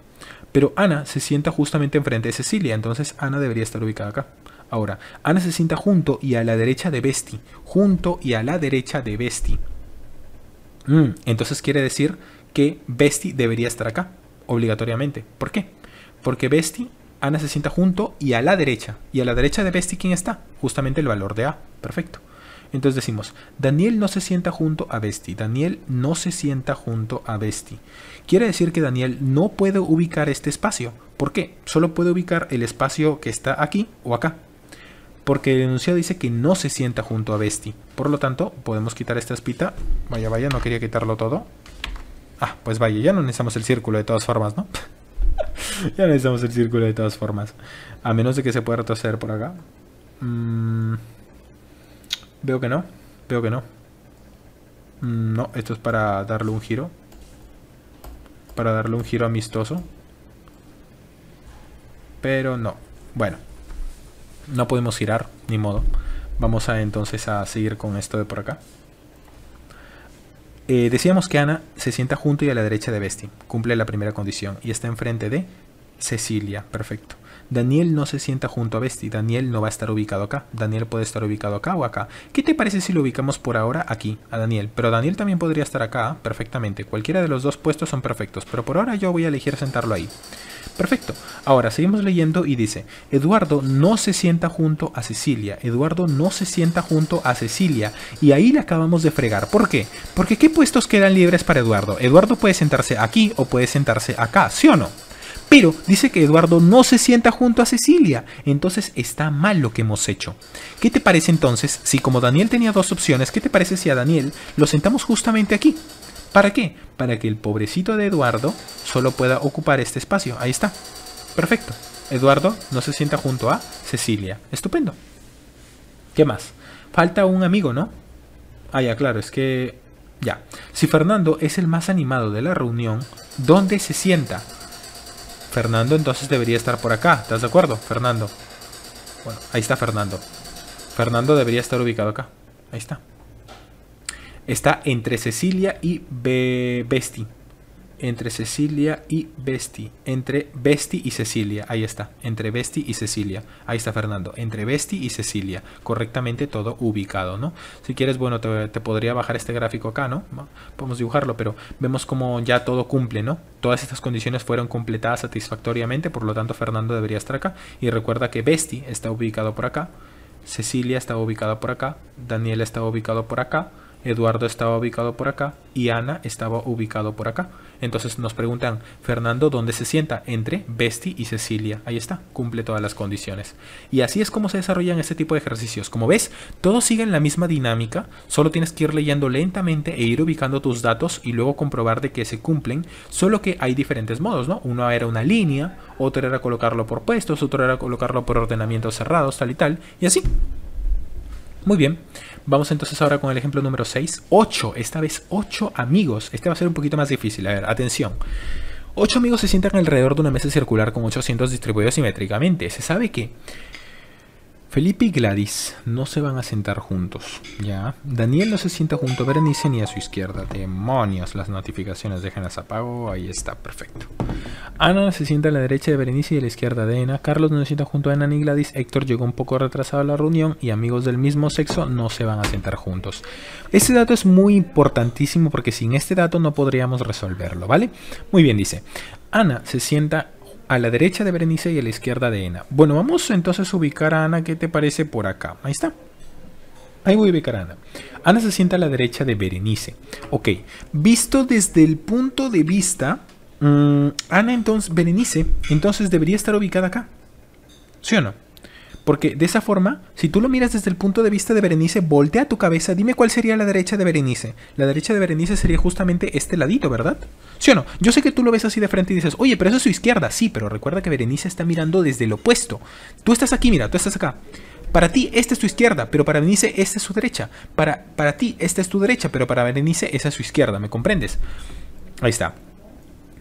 Speaker 1: Pero Ana se sienta justamente enfrente de Cecilia, entonces Ana debería estar ubicada acá. Ahora, Ana se sienta junto y a la derecha de Besti. Junto y a la derecha de Besti. Mm, entonces quiere decir que Besti debería estar acá, obligatoriamente. ¿Por qué? Porque Besti, Ana se sienta junto y a la derecha. ¿Y a la derecha de Besti quién está? Justamente el valor de A. Perfecto. Entonces decimos, Daniel no se sienta junto a Besti. Daniel no se sienta junto a Besti. Quiere decir que Daniel no puede ubicar este espacio. ¿Por qué? Solo puede ubicar el espacio que está aquí o acá porque el enunciado dice que no se sienta junto a Besti. Por lo tanto, podemos quitar esta espita. Vaya, vaya, no quería quitarlo todo. Ah, pues vaya, ya no necesitamos el círculo de todas formas, ¿no? ya necesitamos el círculo de todas formas. A menos de que se pueda retroceder por acá. Mm, veo que no, veo que no. Mm, no, esto es para darle un giro. Para darle un giro amistoso. Pero no. Bueno, no podemos girar, ni modo. Vamos a entonces a seguir con esto de por acá. Eh, decíamos que Ana se sienta junto y a la derecha de Besti, cumple la primera condición y está enfrente de Cecilia, perfecto. Daniel no se sienta junto a Besti, Daniel no va a estar ubicado acá, Daniel puede estar ubicado acá o acá. ¿Qué te parece si lo ubicamos por ahora aquí, a Daniel? Pero Daniel también podría estar acá, ¿ah? perfectamente, cualquiera de los dos puestos son perfectos, pero por ahora yo voy a elegir sentarlo ahí. Perfecto. Ahora seguimos leyendo y dice, Eduardo no se sienta junto a Cecilia. Eduardo no se sienta junto a Cecilia. Y ahí le acabamos de fregar. ¿Por qué? Porque ¿qué puestos quedan libres para Eduardo? Eduardo puede sentarse aquí o puede sentarse acá, ¿sí o no? Pero dice que Eduardo no se sienta junto a Cecilia, entonces está mal lo que hemos hecho. ¿Qué te parece entonces si como Daniel tenía dos opciones, qué te parece si a Daniel lo sentamos justamente aquí? ¿Para qué? Para que el pobrecito de Eduardo solo pueda ocupar este espacio. Ahí está. Perfecto. Eduardo no se sienta junto a Cecilia. Estupendo. ¿Qué más? Falta un amigo, ¿no? Ah, ya, claro, es que... Ya. Si Fernando es el más animado de la reunión, ¿dónde se sienta? Fernando entonces debería estar por acá. ¿Estás de acuerdo, Fernando? Bueno, ahí está Fernando. Fernando debería estar ubicado acá. Ahí está. Está entre Cecilia y Besti. Entre Cecilia y Besti. Entre Besti y Cecilia. Ahí está. Entre Besti y Cecilia. Ahí está Fernando. Entre Besti y Cecilia. Correctamente todo ubicado, ¿no? Si quieres, bueno, te, podría bajar este gráfico acá, ¿no? Podemos dibujarlo, pero vemos como ya todo cumple, ¿no? Todas estas condiciones fueron completadas satisfactoriamente, por lo tanto Fernando debería estar acá. Y recuerda que Besti está ubicado por acá. Cecilia está ubicada por acá. Daniel está ubicado por acá. Eduardo estaba ubicado por acá y Ana estaba ubicado por acá. Entonces nos preguntan, Fernando, ¿dónde se sienta? Entre Besti y Cecilia. Ahí está, cumple todas las condiciones. Y así es como se desarrollan este tipo de ejercicios. Como ves, todos siguen la misma dinámica, solo tienes que ir leyendo lentamente e ir ubicando tus datos y luego comprobar de que se cumplen, solo que hay diferentes modos, ¿no? Uno era una línea, otro era colocarlo por puestos, otro era colocarlo por ordenamientos cerrados, tal y tal, y así. Muy bien, vamos entonces ahora con el ejemplo número 6. 8, esta vez 8 amigos. Este va a ser un poquito más difícil, a ver, atención. 8 amigos se sientan alrededor de una mesa circular con asientos distribuidos simétricamente. Se sabe que Felipe y Gladys no se van a sentar juntos, ¿ya? Daniel no se sienta junto a Berenice ni a su izquierda. Demonios, las notificaciones déjenlas apago, ahí está, perfecto. Ana se sienta a la derecha de Berenice y a la izquierda de Ena. Carlos no se sienta junto a Ana ni Gladys. Héctor llegó un poco retrasado a la reunión y amigos del mismo sexo no se van a sentar juntos. Este dato es muy importantísimo porque sin este dato no podríamos resolverlo, ¿vale? Muy bien, dice. Ana se sienta a la derecha de Berenice y a la izquierda de Ena. Bueno, vamos entonces a ubicar a Ana, ¿qué te parece por acá? Ahí está. Ahí voy a ubicar a Ana. Ana se sienta a la derecha de Berenice. Ok, visto desde el punto de vista, mm, Ana entonces, Berenice, entonces debería estar ubicada acá. ¿Sí o no? Porque de esa forma, si tú lo miras desde el punto de vista de Berenice, voltea tu cabeza, dime cuál sería la derecha de Berenice. La derecha de Berenice sería justamente este ladito, ¿verdad? ¿Sí o no? Yo sé que tú lo ves así de frente y dices, oye, pero eso es su izquierda. Sí, pero recuerda que Berenice está mirando desde el opuesto. Tú estás aquí, mira, tú estás acá. Para ti, esta es tu izquierda, pero para Berenice, esta es su derecha. Para, para ti, esta es tu derecha, pero para Berenice, esa es su izquierda, ¿me comprendes? Ahí está.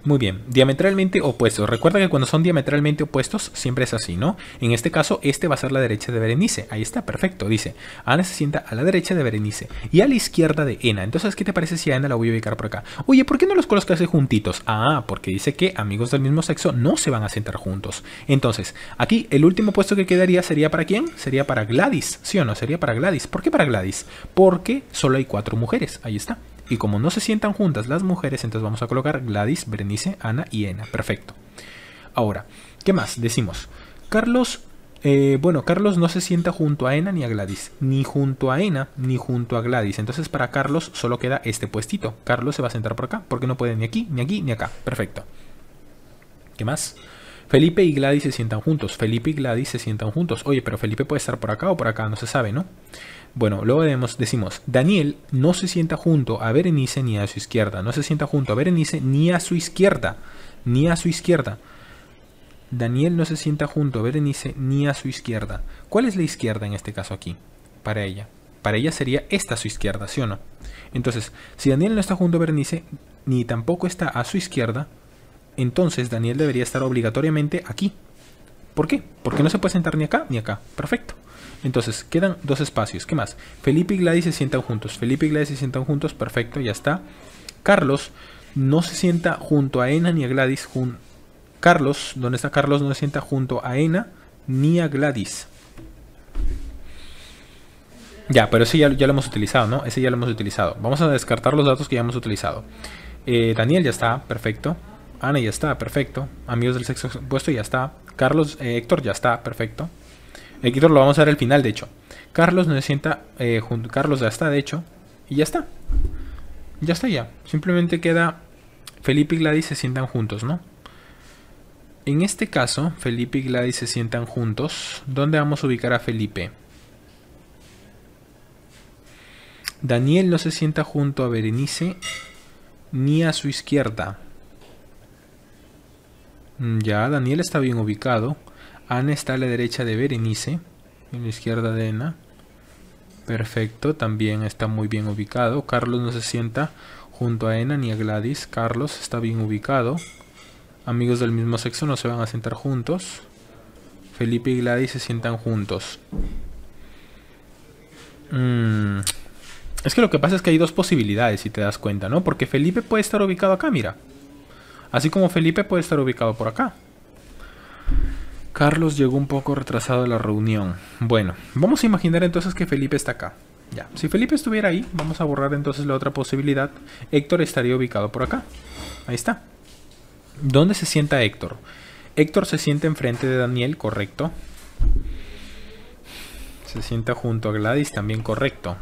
Speaker 1: Muy bien, diametralmente opuestos. Recuerda que cuando son diametralmente opuestos siempre es así, ¿no? En este caso, este va a ser la derecha de Berenice. Ahí está, perfecto. Dice, Ana se sienta a la derecha de Berenice y a la izquierda de Ena. Entonces, ¿qué te parece si a Ena la voy a ubicar por acá? Oye, ¿por qué no los colocas juntitos? Ah, porque dice que amigos del mismo sexo no se van a sentar juntos. Entonces, aquí el último puesto que quedaría sería para quién? Sería para Gladys, ¿sí o no? Sería para Gladys. ¿Por qué para Gladys? Porque solo hay cuatro mujeres. Ahí está. Y como no se sientan juntas las mujeres, entonces vamos a colocar Gladys, Berenice, Ana y Ena. Perfecto. Ahora, ¿qué más? Decimos, Carlos, eh, bueno, Carlos no se sienta junto a Ena ni a Gladys, ni junto a Ena ni junto a Gladys. Entonces para Carlos solo queda este puestito. Carlos se va a sentar por acá, porque no puede ni aquí, ni aquí, ni acá. Perfecto. ¿Qué más? Felipe y Gladys se sientan juntos. Felipe y Gladys se sientan juntos. Oye, pero Felipe puede estar por acá o por acá, no se sabe, ¿no? Bueno, luego decimos, Daniel no se sienta junto a Berenice ni a su izquierda. No se sienta junto a Berenice ni a su izquierda. Ni a su izquierda. Daniel no se sienta junto a Berenice ni a su izquierda. ¿Cuál es la izquierda en este caso aquí? Para ella. Para ella sería esta su izquierda, ¿sí o no? Entonces, si Daniel no está junto a Berenice, ni tampoco está a su izquierda, entonces Daniel debería estar obligatoriamente aquí. ¿Por qué? Porque no se puede sentar ni acá ni acá. Perfecto. Entonces, quedan dos espacios. ¿Qué más? Felipe y Gladys se sientan juntos. Felipe y Gladys se sientan juntos. Perfecto, ya está. Carlos no se sienta junto a Ena ni a Gladys. Carlos, ¿dónde está Carlos? No se sienta junto a Ena ni a Gladys. Ya, pero ese ya, lo hemos utilizado, ¿no? Ese ya lo hemos utilizado. Vamos a descartar los datos que ya hemos utilizado. Eh, Daniel ya está, perfecto. Ana ya está, perfecto. Amigos del sexo opuesto ya está. Carlos, eh, Héctor ya está, perfecto. El lo vamos a ver al final, de hecho. Carlos se sienta eh, junto Carlos ya está, de hecho. Y ya está. Ya está ya. Simplemente queda Felipe y Gladys se sientan juntos, ¿no? En este caso, Felipe y Gladys se sientan juntos. ¿Dónde vamos a ubicar a Felipe? Daniel no se sienta junto a Berenice ni a su izquierda. Mm, ya, Daniel está bien ubicado. Ana está a la derecha de Berenice, en la izquierda de Ena. Perfecto, también está muy bien ubicado. Carlos no se sienta junto a Ena ni a Gladys. Carlos está bien ubicado. Amigos del mismo sexo no se van a sentar juntos. Felipe y Gladys se sientan juntos. Mm. Es que lo que pasa es que hay dos posibilidades, si te das cuenta, ¿no? Porque Felipe puede estar ubicado acá, mira. Así como Felipe puede estar ubicado por acá. Carlos llegó un poco retrasado a la reunión. Bueno, vamos a imaginar entonces que Felipe está acá. Ya, si Felipe estuviera ahí, vamos a borrar entonces la otra posibilidad. Héctor estaría ubicado por acá. Ahí está. ¿Dónde se sienta Héctor? Héctor se sienta enfrente de Daniel, correcto. Se sienta junto a Gladys, también correcto.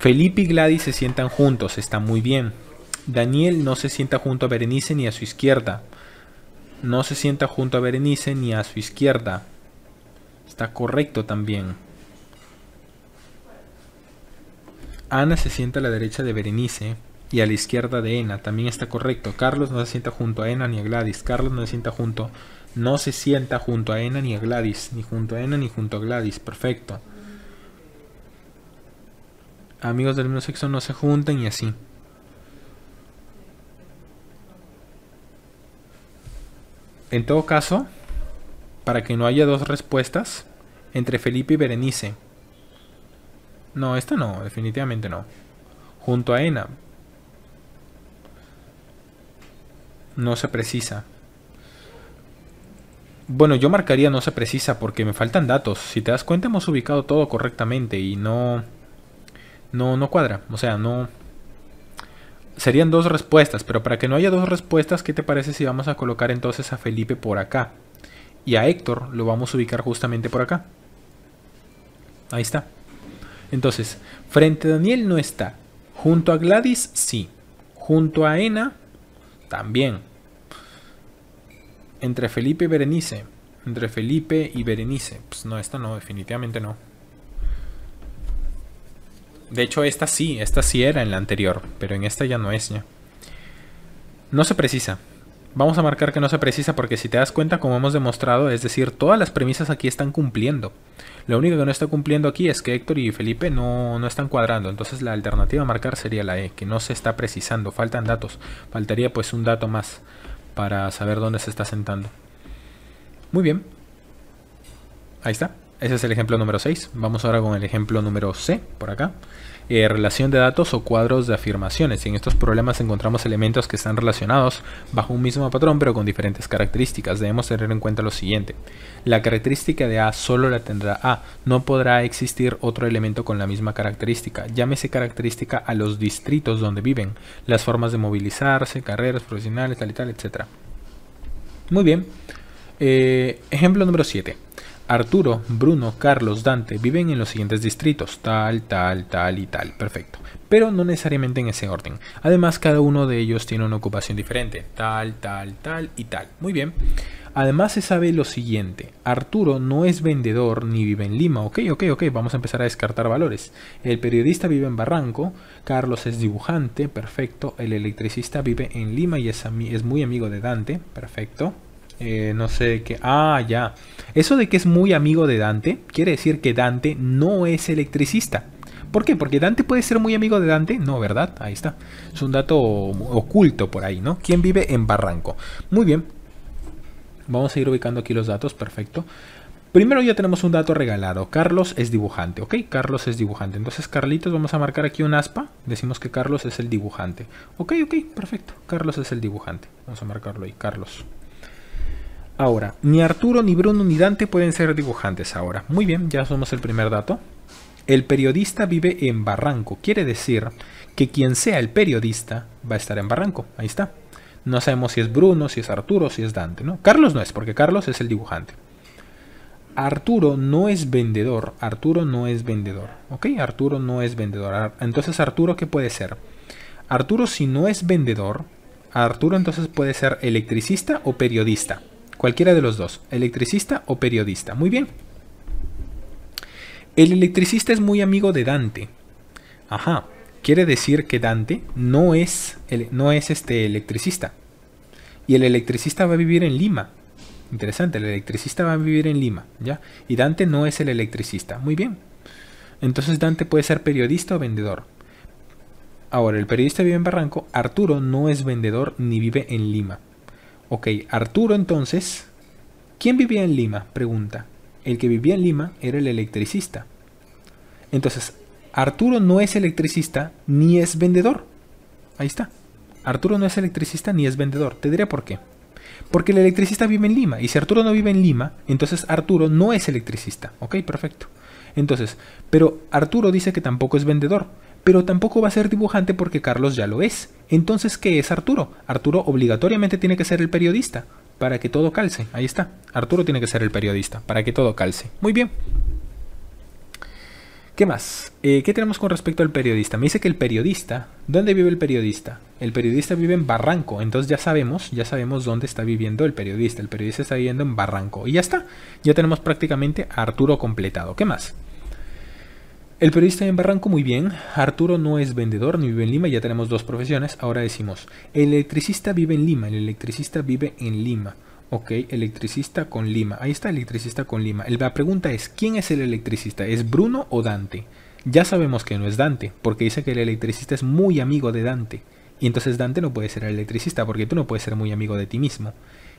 Speaker 1: Felipe y Gladys se sientan juntos, está muy bien. Daniel no se sienta junto a Berenice ni a su izquierda. No se sienta junto a Berenice ni a su izquierda. Está correcto también. Ana se sienta a la derecha de Berenice y a la izquierda de Ena. También está correcto. Carlos no se sienta junto a Ena ni a Gladys. Carlos no se sienta junto. No se sienta junto a Ena ni a Gladys. Ni junto a Ena ni junto a Gladys. Perfecto. Amigos del mismo sexo no se juntan y así. En todo caso, para que no haya dos respuestas, entre Felipe y Berenice. No, esta no, definitivamente no. Junto a Ena. No se precisa. Bueno, yo marcaría no se precisa porque me faltan datos. Si te das cuenta hemos ubicado todo correctamente y no... No, no cuadra. O sea, no, serían dos respuestas, pero para que no haya dos respuestas, ¿qué te parece si vamos a colocar entonces a Felipe por acá? Y a Héctor lo vamos a ubicar justamente por acá. Ahí está. Entonces, frente a Daniel no está. Junto a Gladys, sí. Junto a Ena, también. Entre Felipe y Berenice. Entre Felipe y Berenice. Pues no, esta no, definitivamente no. De hecho, esta sí, esta sí era en la anterior, pero en esta ya no es ya. No se precisa. Vamos a marcar que no se precisa porque si te das cuenta, como hemos demostrado, es decir, todas las premisas aquí están cumpliendo. Lo único que no está cumpliendo aquí es que Héctor y Felipe no, no están cuadrando. Entonces la alternativa a marcar sería la E, que no se está precisando. Faltan datos. Faltaría pues un dato más para saber dónde se está sentando. Muy bien. Ahí está. Ese es el ejemplo número 6. Vamos ahora con el ejemplo número C, por acá. Eh, relación de datos o cuadros de afirmaciones. Y en estos problemas encontramos elementos que están relacionados bajo un mismo patrón pero con diferentes características. Debemos tener en cuenta lo siguiente. La característica de A solo la tendrá A. No podrá existir otro elemento con la misma característica. Llámese característica a los distritos donde viven, las formas de movilizarse, carreras profesionales, tal y tal, etc. Muy bien. Eh, ejemplo número 7. Arturo, Bruno, Carlos, Dante viven en los siguientes distritos, tal, tal, tal y tal, perfecto. Pero no necesariamente en ese orden. Además, cada uno de ellos tiene una ocupación diferente, tal, tal, tal y tal. Muy bien. Además se sabe lo siguiente, Arturo no es vendedor ni vive en Lima, ok, ok, ok, vamos a empezar a descartar valores. El periodista vive en Barranco, Carlos es dibujante, perfecto, el electricista vive en Lima y es, es muy amigo de Dante, perfecto. Eh, no sé qué. Ah, ya. Eso de que es muy amigo de Dante quiere decir que Dante no es electricista. ¿Por qué? Porque Dante puede ser muy amigo de Dante. No, ¿verdad? Ahí está. Es un dato oculto por ahí, ¿no? ¿Quién vive en Barranco? Muy bien. Vamos a ir ubicando aquí los datos. Perfecto. Primero ya tenemos un dato regalado. Carlos es dibujante, ¿ok? Carlos es dibujante. Entonces, Carlitos, vamos a marcar aquí un aspa. Decimos que Carlos es el dibujante. Ok, ok, perfecto. Carlos es el dibujante. Vamos a marcarlo ahí, Carlos. Ahora, ni Arturo, ni Bruno, ni Dante pueden ser dibujantes ahora. Muy bien, ya somos el primer dato. El periodista vive en Barranco. Quiere decir que quien sea el periodista va a estar en Barranco. Ahí está. No sabemos si es Bruno, si es Arturo, si es Dante, ¿no? Carlos no es, porque Carlos es el dibujante. Arturo no es vendedor. Arturo no es vendedor. ¿Ok? Arturo no es vendedor. Entonces, Arturo, ¿qué puede ser? Arturo, si no es vendedor, Arturo entonces puede ser electricista o periodista. Cualquiera de los dos, electricista o periodista. Muy bien. El electricista es muy amigo de Dante. Ajá. Quiere decir que Dante no es, no es este electricista. Y el electricista va a vivir en Lima. Interesante, el electricista va a vivir en Lima, ¿ya? Y Dante no es el electricista. Muy bien. Entonces Dante puede ser periodista o vendedor. Ahora, el periodista vive en Barranco, Arturo no es vendedor ni vive en Lima. Ok, Arturo entonces. ¿Quién vivía en Lima? Pregunta. El que vivía en Lima era el electricista. Entonces, Arturo no es electricista ni es vendedor. Ahí está. Arturo no es electricista ni es vendedor. Te diré por qué. Porque el electricista vive en Lima. Y si Arturo no vive en Lima, entonces Arturo no es electricista. Ok, perfecto. Entonces, pero Arturo dice que tampoco es vendedor pero tampoco va a ser dibujante porque Carlos ya lo es. Entonces, ¿qué es Arturo? Arturo obligatoriamente tiene que ser el periodista para que todo calce. Ahí está. Arturo tiene que ser el periodista para que todo calce. Muy bien. ¿Qué más? Eh, ¿Qué tenemos con respecto al periodista? Me dice que el periodista, ¿dónde vive el periodista? El periodista vive en Barranco, entonces ya sabemos, ya sabemos dónde está viviendo el periodista. El periodista está viviendo en Barranco y ya está. Ya tenemos prácticamente a Arturo completado. ¿Qué más? El periodista en Barranco, muy bien. Arturo no es vendedor ni vive en Lima, ya tenemos dos profesiones. Ahora decimos, el electricista vive en Lima, el electricista vive en Lima. Ok, electricista con Lima. Ahí está electricista con Lima. La pregunta es, ¿quién es el electricista? ¿Es Bruno o Dante? Ya sabemos que no es Dante, porque dice que el electricista es muy amigo de Dante. Y entonces Dante no puede ser el electricista, porque tú no puedes ser muy amigo de ti mismo.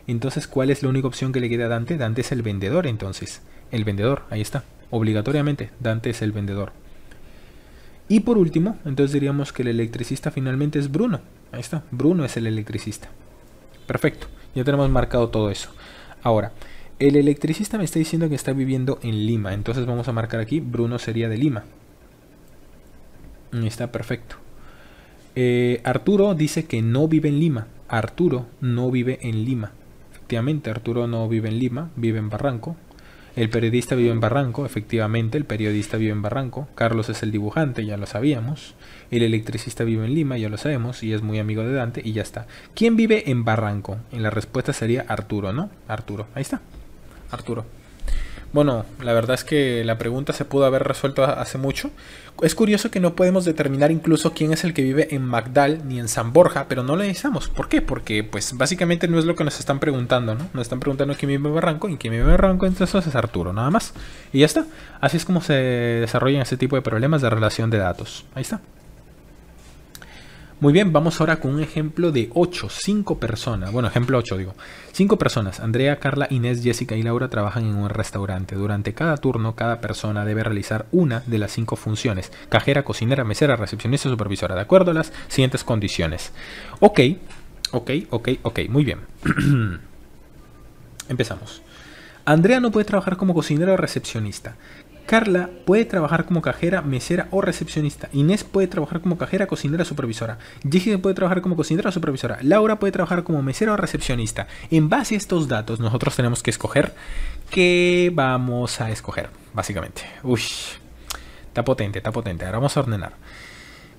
Speaker 1: Entonces, ¿cuál es la única opción que le queda a Dante? Dante es el vendedor, entonces. El vendedor, ahí está obligatoriamente Dante es el vendedor. Y por último, entonces diríamos que el electricista finalmente es Bruno. Ahí está, Bruno es el electricista. Perfecto, ya tenemos marcado todo eso. Ahora, el electricista me está diciendo que está viviendo en Lima, entonces vamos a marcar aquí, Bruno sería de Lima. Está perfecto. Eh, Arturo dice que no vive en Lima. Arturo no vive en Lima. Efectivamente, Arturo no vive en Lima, vive en Barranco. El periodista vive en Barranco, efectivamente, el periodista vive en Barranco. Carlos es el dibujante, ya lo sabíamos. El electricista vive en Lima, ya lo sabemos, y es muy amigo de Dante, y ya está. ¿Quién vive en Barranco? En la respuesta sería Arturo, ¿no? Arturo, ahí está. Arturo. Bueno, la verdad es que la pregunta se pudo haber resuelto hace mucho. Es curioso que no podemos determinar incluso quién es el que vive en Magdal ni en San Borja, pero no lo necesitamos. ¿Por qué? Porque pues básicamente no es lo que nos están preguntando, ¿no? Nos están preguntando quién vive en Barranco y quién vive en Barranco, entonces es Arturo, nada más. Y ya está. Así es como se desarrollan este tipo de problemas de relación de datos. Ahí está. Muy bien, vamos ahora con un ejemplo de 8, 5 personas. Bueno, ejemplo 8 digo. 5 personas, Andrea, Carla, Inés, Jessica y Laura trabajan en un restaurante. Durante cada turno, cada persona debe realizar una de las 5 funciones. Cajera, cocinera, mesera, recepcionista, supervisora. De acuerdo a las siguientes condiciones. Ok, ok, ok, ok. Muy bien. Empezamos. Andrea no puede trabajar como cocinera o recepcionista. Carla puede trabajar como cajera, mesera o recepcionista. Inés puede trabajar como cajera, cocinera, supervisora. Jessica puede trabajar como cocinera o supervisora. Laura puede trabajar como mesera o recepcionista. En base a estos datos, nosotros tenemos que escoger qué vamos a escoger, básicamente. Uy, está potente, está potente. Ahora vamos a ordenar.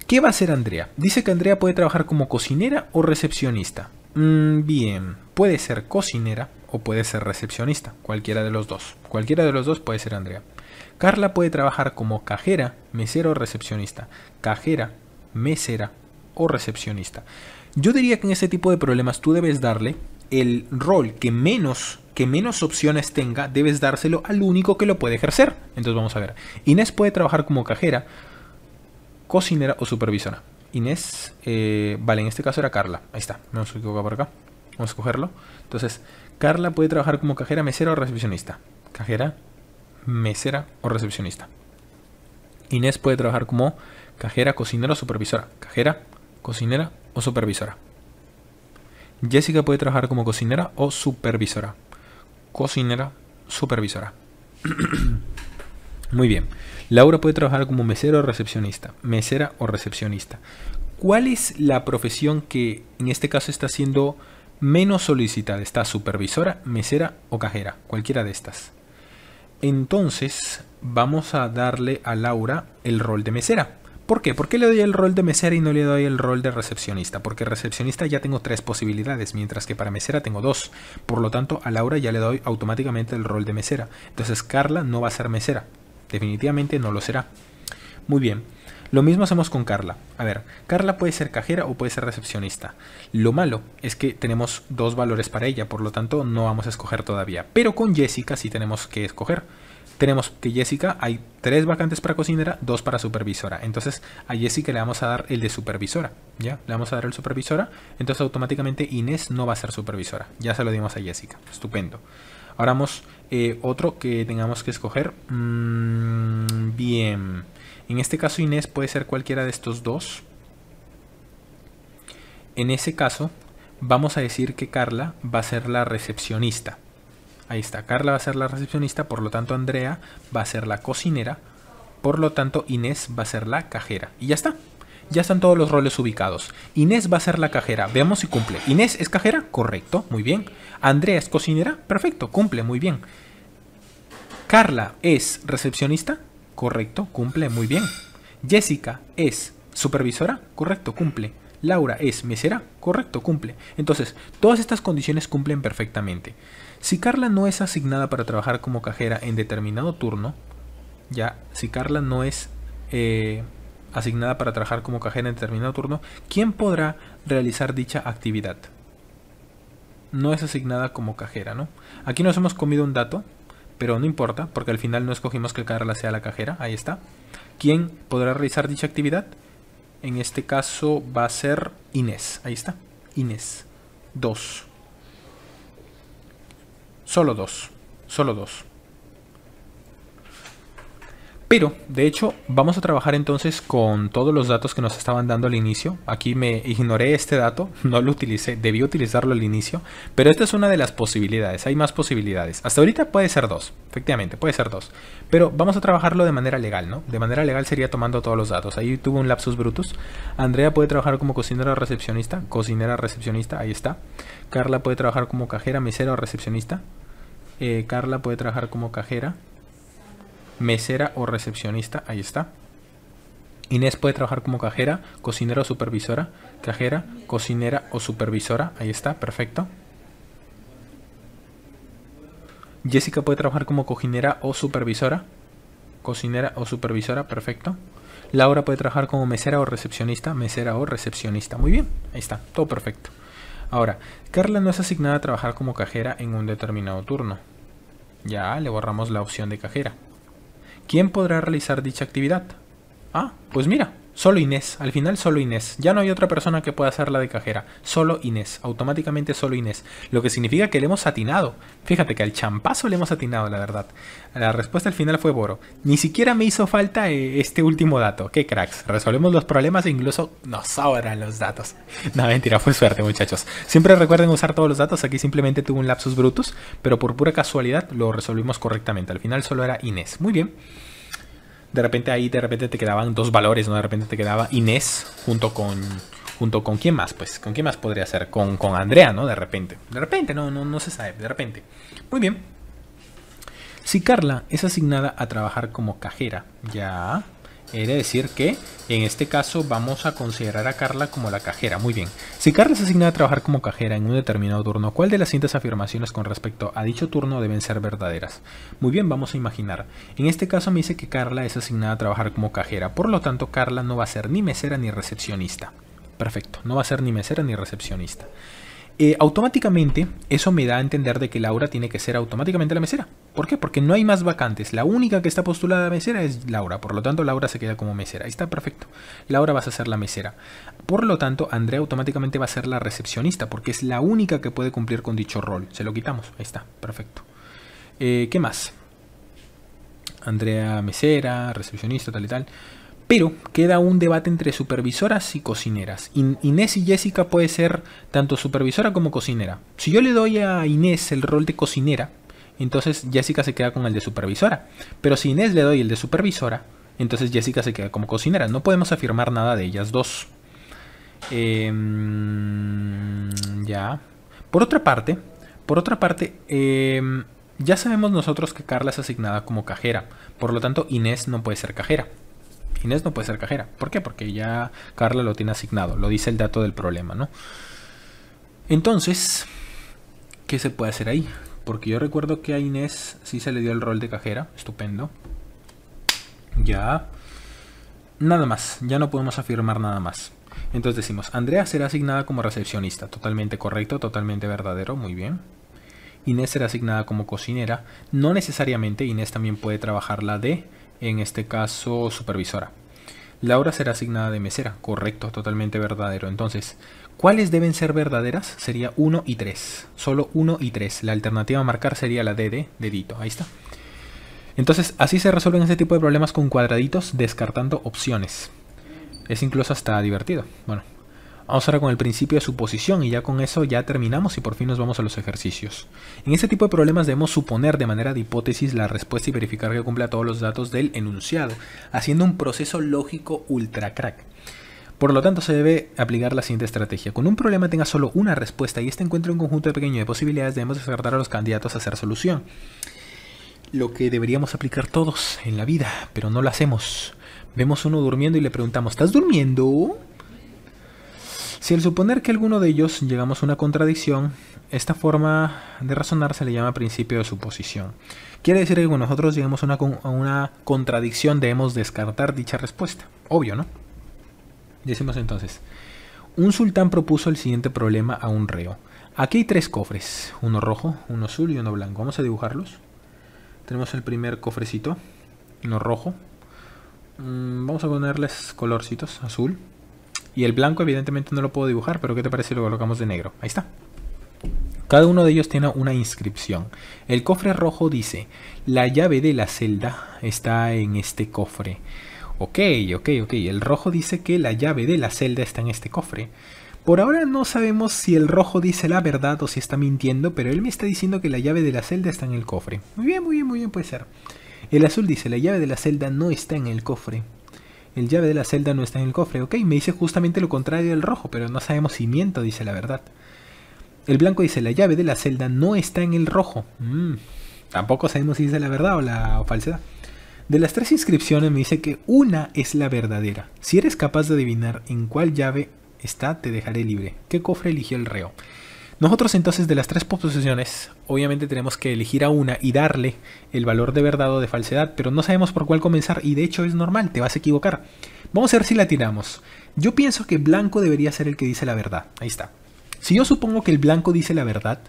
Speaker 1: ¿Qué va a hacer Andrea? Dice que Andrea puede trabajar como cocinera o recepcionista. Mm, bien, puede ser cocinera o puede ser recepcionista. Cualquiera de los dos. Cualquiera de los dos puede ser Andrea. Carla puede trabajar como cajera, mesera o recepcionista, cajera, mesera o recepcionista. Yo diría que en este tipo de problemas tú debes darle el rol que menos que menos opciones tenga, debes dárselo al único que lo puede ejercer. Entonces vamos a ver. Inés puede trabajar como cajera, cocinera o supervisora. Inés, eh, vale, en este caso era Carla. Ahí está, no equivocado por acá. Vamos a cogerlo. Entonces, Carla puede trabajar como cajera, mesera o recepcionista. Cajera, mesera o recepcionista. Inés puede trabajar como cajera, cocinera o supervisora. Cajera, cocinera o supervisora. Jessica puede trabajar como cocinera o supervisora. Cocinera, supervisora. Muy bien. Laura puede trabajar como mesera o recepcionista. Mesera o recepcionista. ¿Cuál es la profesión que en este caso está siendo menos solicitada? ¿Está supervisora, mesera o cajera? Cualquiera de estas entonces vamos a darle a Laura el rol de mesera. ¿Por qué? ¿Por qué le doy el rol de mesera y no le doy el rol de recepcionista? Porque recepcionista ya tengo tres posibilidades, mientras que para mesera tengo dos. Por lo tanto, a Laura ya le doy automáticamente el rol de mesera. Entonces, Carla no va a ser mesera. Definitivamente no lo será. Muy bien. Lo mismo hacemos con Carla. A ver, Carla puede ser cajera o puede ser recepcionista. Lo malo es que tenemos dos valores para ella, por lo tanto no vamos a escoger todavía. Pero con Jessica sí tenemos que escoger. Tenemos que Jessica, hay tres vacantes para cocinera, dos para supervisora. Entonces a Jessica le vamos a dar el de supervisora. ¿Ya? Le vamos a dar el supervisora. Entonces automáticamente Inés no va a ser supervisora. Ya se lo dimos a Jessica. Estupendo. Ahora vamos eh, otro que tengamos que escoger. Mm, bien. En este caso Inés puede ser cualquiera de estos dos. En ese caso vamos a decir que Carla va a ser la recepcionista. Ahí está, Carla va a ser la recepcionista, por lo tanto Andrea va a ser la cocinera, por lo tanto Inés va a ser la cajera. Y ya está, ya están todos los roles ubicados. Inés va a ser la cajera, veamos si cumple. Inés es cajera, correcto, muy bien. Andrea es cocinera, perfecto, cumple, muy bien. Carla es recepcionista, Correcto, cumple, muy bien. Jessica es supervisora, correcto, cumple. Laura es mesera, correcto, cumple. Entonces, todas estas condiciones cumplen perfectamente. Si Carla no es asignada para trabajar como cajera en determinado turno, ya, si Carla no es eh, asignada para trabajar como cajera en determinado turno, ¿quién podrá realizar dicha actividad? No es asignada como cajera, ¿no? Aquí nos hemos comido un dato pero no importa, porque al final no escogimos que el Carla sea la cajera, ahí está. ¿Quién podrá realizar dicha actividad? En este caso va a ser Inés, ahí está, Inés. Dos. Solo dos, solo dos. Pero, de hecho, vamos a trabajar entonces con todos los datos que nos estaban dando al inicio. Aquí me ignoré este dato, no lo utilicé, debí utilizarlo al inicio, pero esta es una de las posibilidades, hay más posibilidades. Hasta ahorita puede ser dos, efectivamente, puede ser dos. Pero vamos a trabajarlo de manera legal, ¿no? De manera legal sería tomando todos los datos. Ahí tuvo un lapsus brutus. Andrea puede trabajar como cocinera recepcionista, cocinera recepcionista, ahí está. Carla puede trabajar como cajera, mesera o recepcionista. Eh, Carla puede trabajar como cajera mesera o recepcionista, ahí está. Inés puede trabajar como cajera, cocinera o supervisora, cajera, cocinera o supervisora, ahí está, perfecto. Jessica puede trabajar como cocinera o supervisora, cocinera o supervisora, perfecto. Laura puede trabajar como mesera o recepcionista, mesera o recepcionista, muy bien, ahí está, todo perfecto. Ahora, Carla no es asignada a trabajar como cajera en un determinado turno. Ya le borramos la opción de cajera. ¿Quién podrá realizar dicha actividad? Ah, pues mira, Solo Inés, al final solo Inés. Ya no hay otra persona que pueda hacerla de cajera. Solo Inés, automáticamente solo Inés. Lo que significa que le hemos atinado. Fíjate que al champazo le hemos atinado, la verdad. La respuesta al final fue Boro. Ni siquiera me hizo falta eh, este último dato. Qué cracks. Resolvemos los problemas e incluso nos sobran los datos. No, mentira, fue suerte, muchachos. Siempre recuerden usar todos los datos. Aquí simplemente tuvo un lapsus brutus, pero por pura casualidad lo resolvimos correctamente. Al final solo era Inés. Muy bien de repente ahí de repente te quedaban dos valores, ¿no? De repente te quedaba Inés junto con junto con quién más, pues, con quién más podría ser, con, Andrea, ¿no? De repente, de repente, no, no, no se sabe, de repente. Muy bien. Si Carla es asignada a trabajar como cajera, ya, de decir que en este caso vamos a considerar a Carla como la cajera. Muy bien. Si Carla es asignada a trabajar como cajera en un determinado turno, ¿cuál de las siguientes afirmaciones con respecto a dicho turno deben ser verdaderas? Muy bien, vamos a imaginar. En este caso me dice que Carla es asignada a trabajar como cajera. Por lo tanto, Carla no va a ser ni mesera ni recepcionista. Perfecto, no va a ser ni mesera ni recepcionista. Eh, automáticamente eso me da a entender de que Laura tiene que ser automáticamente la mesera. ¿Por qué? Porque no hay más vacantes. La única que está postulada a mesera es Laura. Por lo tanto, Laura se queda como mesera. Ahí está perfecto. Laura vas a ser la mesera. Por lo tanto, Andrea automáticamente va a ser la recepcionista porque es la única que puede cumplir con dicho rol. Se lo quitamos. Ahí está. Perfecto. Eh, ¿Qué más? Andrea mesera, recepcionista, tal y tal. Pero queda un debate entre supervisoras y cocineras. Inés y Jessica puede ser tanto supervisora como cocinera. Si yo le doy a Inés el rol de cocinera, entonces Jessica se queda con el de supervisora. Pero si Inés le doy el de supervisora, entonces Jessica se queda como cocinera. No podemos afirmar nada de ellas dos. Em, ya. Por otra parte, por otra parte, em, ya sabemos nosotros que Carla es asignada como cajera. Por lo tanto, Inés no puede ser cajera. Inés no puede ser cajera. ¿Por qué? Porque ya Carla lo tiene asignado, lo dice el dato del problema, ¿no? Entonces, ¿qué se puede hacer ahí? Porque yo recuerdo que a Inés sí se le dio el rol de cajera, estupendo. Ya. Nada más, ya no podemos afirmar nada más. Entonces decimos, Andrea será asignada como recepcionista, totalmente correcto, totalmente verdadero, muy bien. Inés será asignada como cocinera, no necesariamente Inés también puede trabajar la de en este caso supervisora. Laura será asignada de mesera, correcto, totalmente verdadero. Entonces, ¿cuáles deben ser verdaderas? Sería 1 y 3, solo 1 y 3. La alternativa a marcar sería la D de dedito, ahí está. Entonces, así se resuelven este tipo de problemas con cuadraditos descartando opciones. Es incluso hasta divertido. Bueno, Vamos ahora con el principio de suposición y ya con eso ya terminamos y por fin nos vamos a los ejercicios. En este tipo de problemas debemos suponer de manera de hipótesis la respuesta y verificar que cumpla todos los datos del enunciado, haciendo un proceso lógico ultra crack. Por lo tanto, se debe aplicar la siguiente estrategia. con un problema tenga solo una respuesta y este encuentre un conjunto pequeño de posibilidades, debemos descartar a los candidatos a hacer solución. Lo que deberíamos aplicar todos en la vida, pero no lo hacemos. Vemos uno durmiendo y le preguntamos, ¿estás durmiendo? Si al suponer que alguno de ellos llegamos a una contradicción, esta forma de razonar se le llama principio de suposición. Quiere decir que cuando nosotros llegamos a una, contradicción debemos descartar dicha respuesta. Obvio, ¿no? Decimos entonces, un sultán propuso el siguiente problema a un reo. Aquí hay tres cofres, uno rojo, uno azul y uno blanco. Vamos a dibujarlos. Tenemos el primer cofrecito, uno rojo. Mm, vamos a ponerles colorcitos, azul, y el blanco evidentemente no lo puedo dibujar, pero ¿qué te parece si lo colocamos de negro? Ahí está. Cada uno de ellos tiene una inscripción. El cofre rojo dice, la llave de la celda está en este cofre. Ok, ok, ok. El rojo dice que la llave de la celda está en este cofre. Por ahora no sabemos si el rojo dice la verdad o si está mintiendo, pero él me está diciendo que la llave de la celda está en el cofre. Muy bien, muy bien, muy bien puede ser. El azul dice, la llave de la celda no está en el cofre. El llave de la celda no está en el cofre. Ok, me dice justamente lo contrario del rojo, pero no sabemos si miento, dice la verdad. El blanco dice, la llave de la celda no está en el rojo. Mm, tampoco sabemos si dice la verdad o la falsedad. De las tres inscripciones me dice que una es la verdadera. Si eres capaz de adivinar en cuál llave está, te dejaré libre. ¿Qué cofre eligió el reo? Nosotros entonces de las tres proposiciones, obviamente tenemos que elegir a una y darle el valor de verdad o de falsedad, pero no sabemos por cuál comenzar y de hecho es normal, te vas a equivocar. Vamos a ver si la tiramos. Yo pienso que blanco debería ser el que dice la verdad. Ahí está. Si yo supongo que el blanco dice la verdad,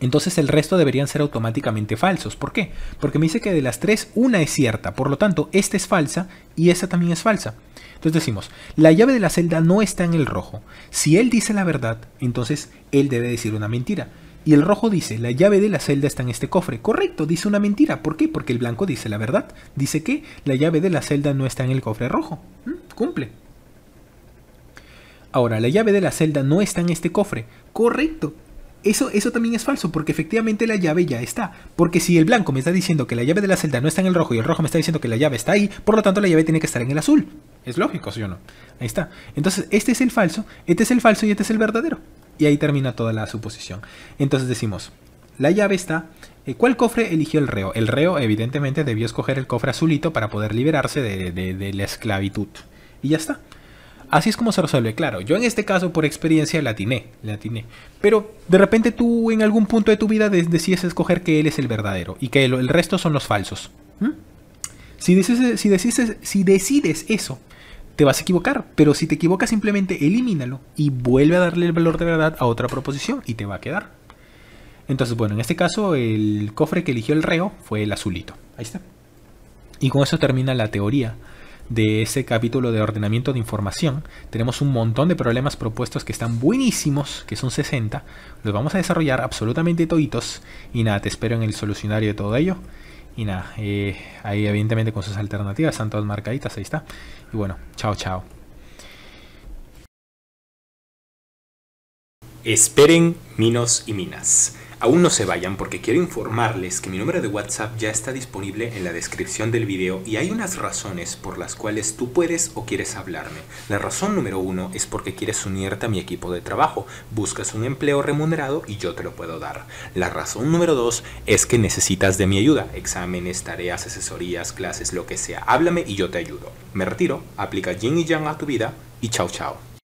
Speaker 1: entonces el resto deberían ser automáticamente falsos. ¿Por qué? Porque me dice que de las tres una es cierta, por lo tanto esta es falsa y esta también es falsa. Entonces decimos, la llave de la celda no está en el rojo. Si él dice la verdad, entonces él debe decir una mentira. Y el rojo dice, la llave de la celda está en este cofre. Correcto, dice una mentira. ¿Por qué? Porque el blanco dice la verdad. Dice que la llave de la celda no está en el cofre rojo. ¿Mm? Cumple. Ahora, la llave de la celda no está en este cofre. Correcto. Eso, eso también es falso, porque efectivamente la llave ya está. Porque si el blanco me está diciendo que la llave de la celda no está en el rojo y el rojo me está diciendo que la llave está ahí, por lo tanto la llave tiene que estar en el azul. Es lógico, si o no? Ahí está. Entonces, este es el falso, este es el falso y este es el verdadero. Y ahí termina toda la suposición. Entonces decimos, la llave está. Eh, ¿Cuál cofre eligió el reo? El reo, evidentemente, debió escoger el cofre azulito para poder liberarse de, la esclavitud. Y ya está. Así es como se resuelve, claro. Yo en este caso, por experiencia, la atiné, la Pero de repente tú en algún punto de tu vida decides escoger que él es el verdadero y que el, resto son los falsos. ¿Mm? Si, si, si decides eso, te vas a equivocar, pero si te equivocas simplemente elimínalo y vuelve a darle el valor de verdad a otra proposición y te va a quedar. Entonces, bueno, en este caso el cofre que eligió el reo fue el azulito. Ahí está. Y con eso termina la teoría de ese capítulo de ordenamiento de información. Tenemos un montón de problemas propuestos que están buenísimos, que son 60. Los vamos a desarrollar absolutamente toditos. Y nada, te espero en el solucionario de todo ello. Y nada, eh, ahí evidentemente con sus alternativas están todas marcaditas, ahí está. Y bueno, chao, chao. Esperen, minos y minas. Aún no se vayan porque quiero informarles que mi número de WhatsApp ya está disponible en la descripción del video y hay unas razones por las cuales tú puedes o quieres hablarme. La razón número uno es porque quieres unirte a mi equipo de trabajo, buscas un empleo remunerado y yo te lo puedo dar. La razón número dos es que necesitas de mi ayuda, exámenes, tareas, asesorías, clases, lo que sea. Háblame y yo te ayudo. Me retiro, aplica Yin y Yang a tu vida y chao chao.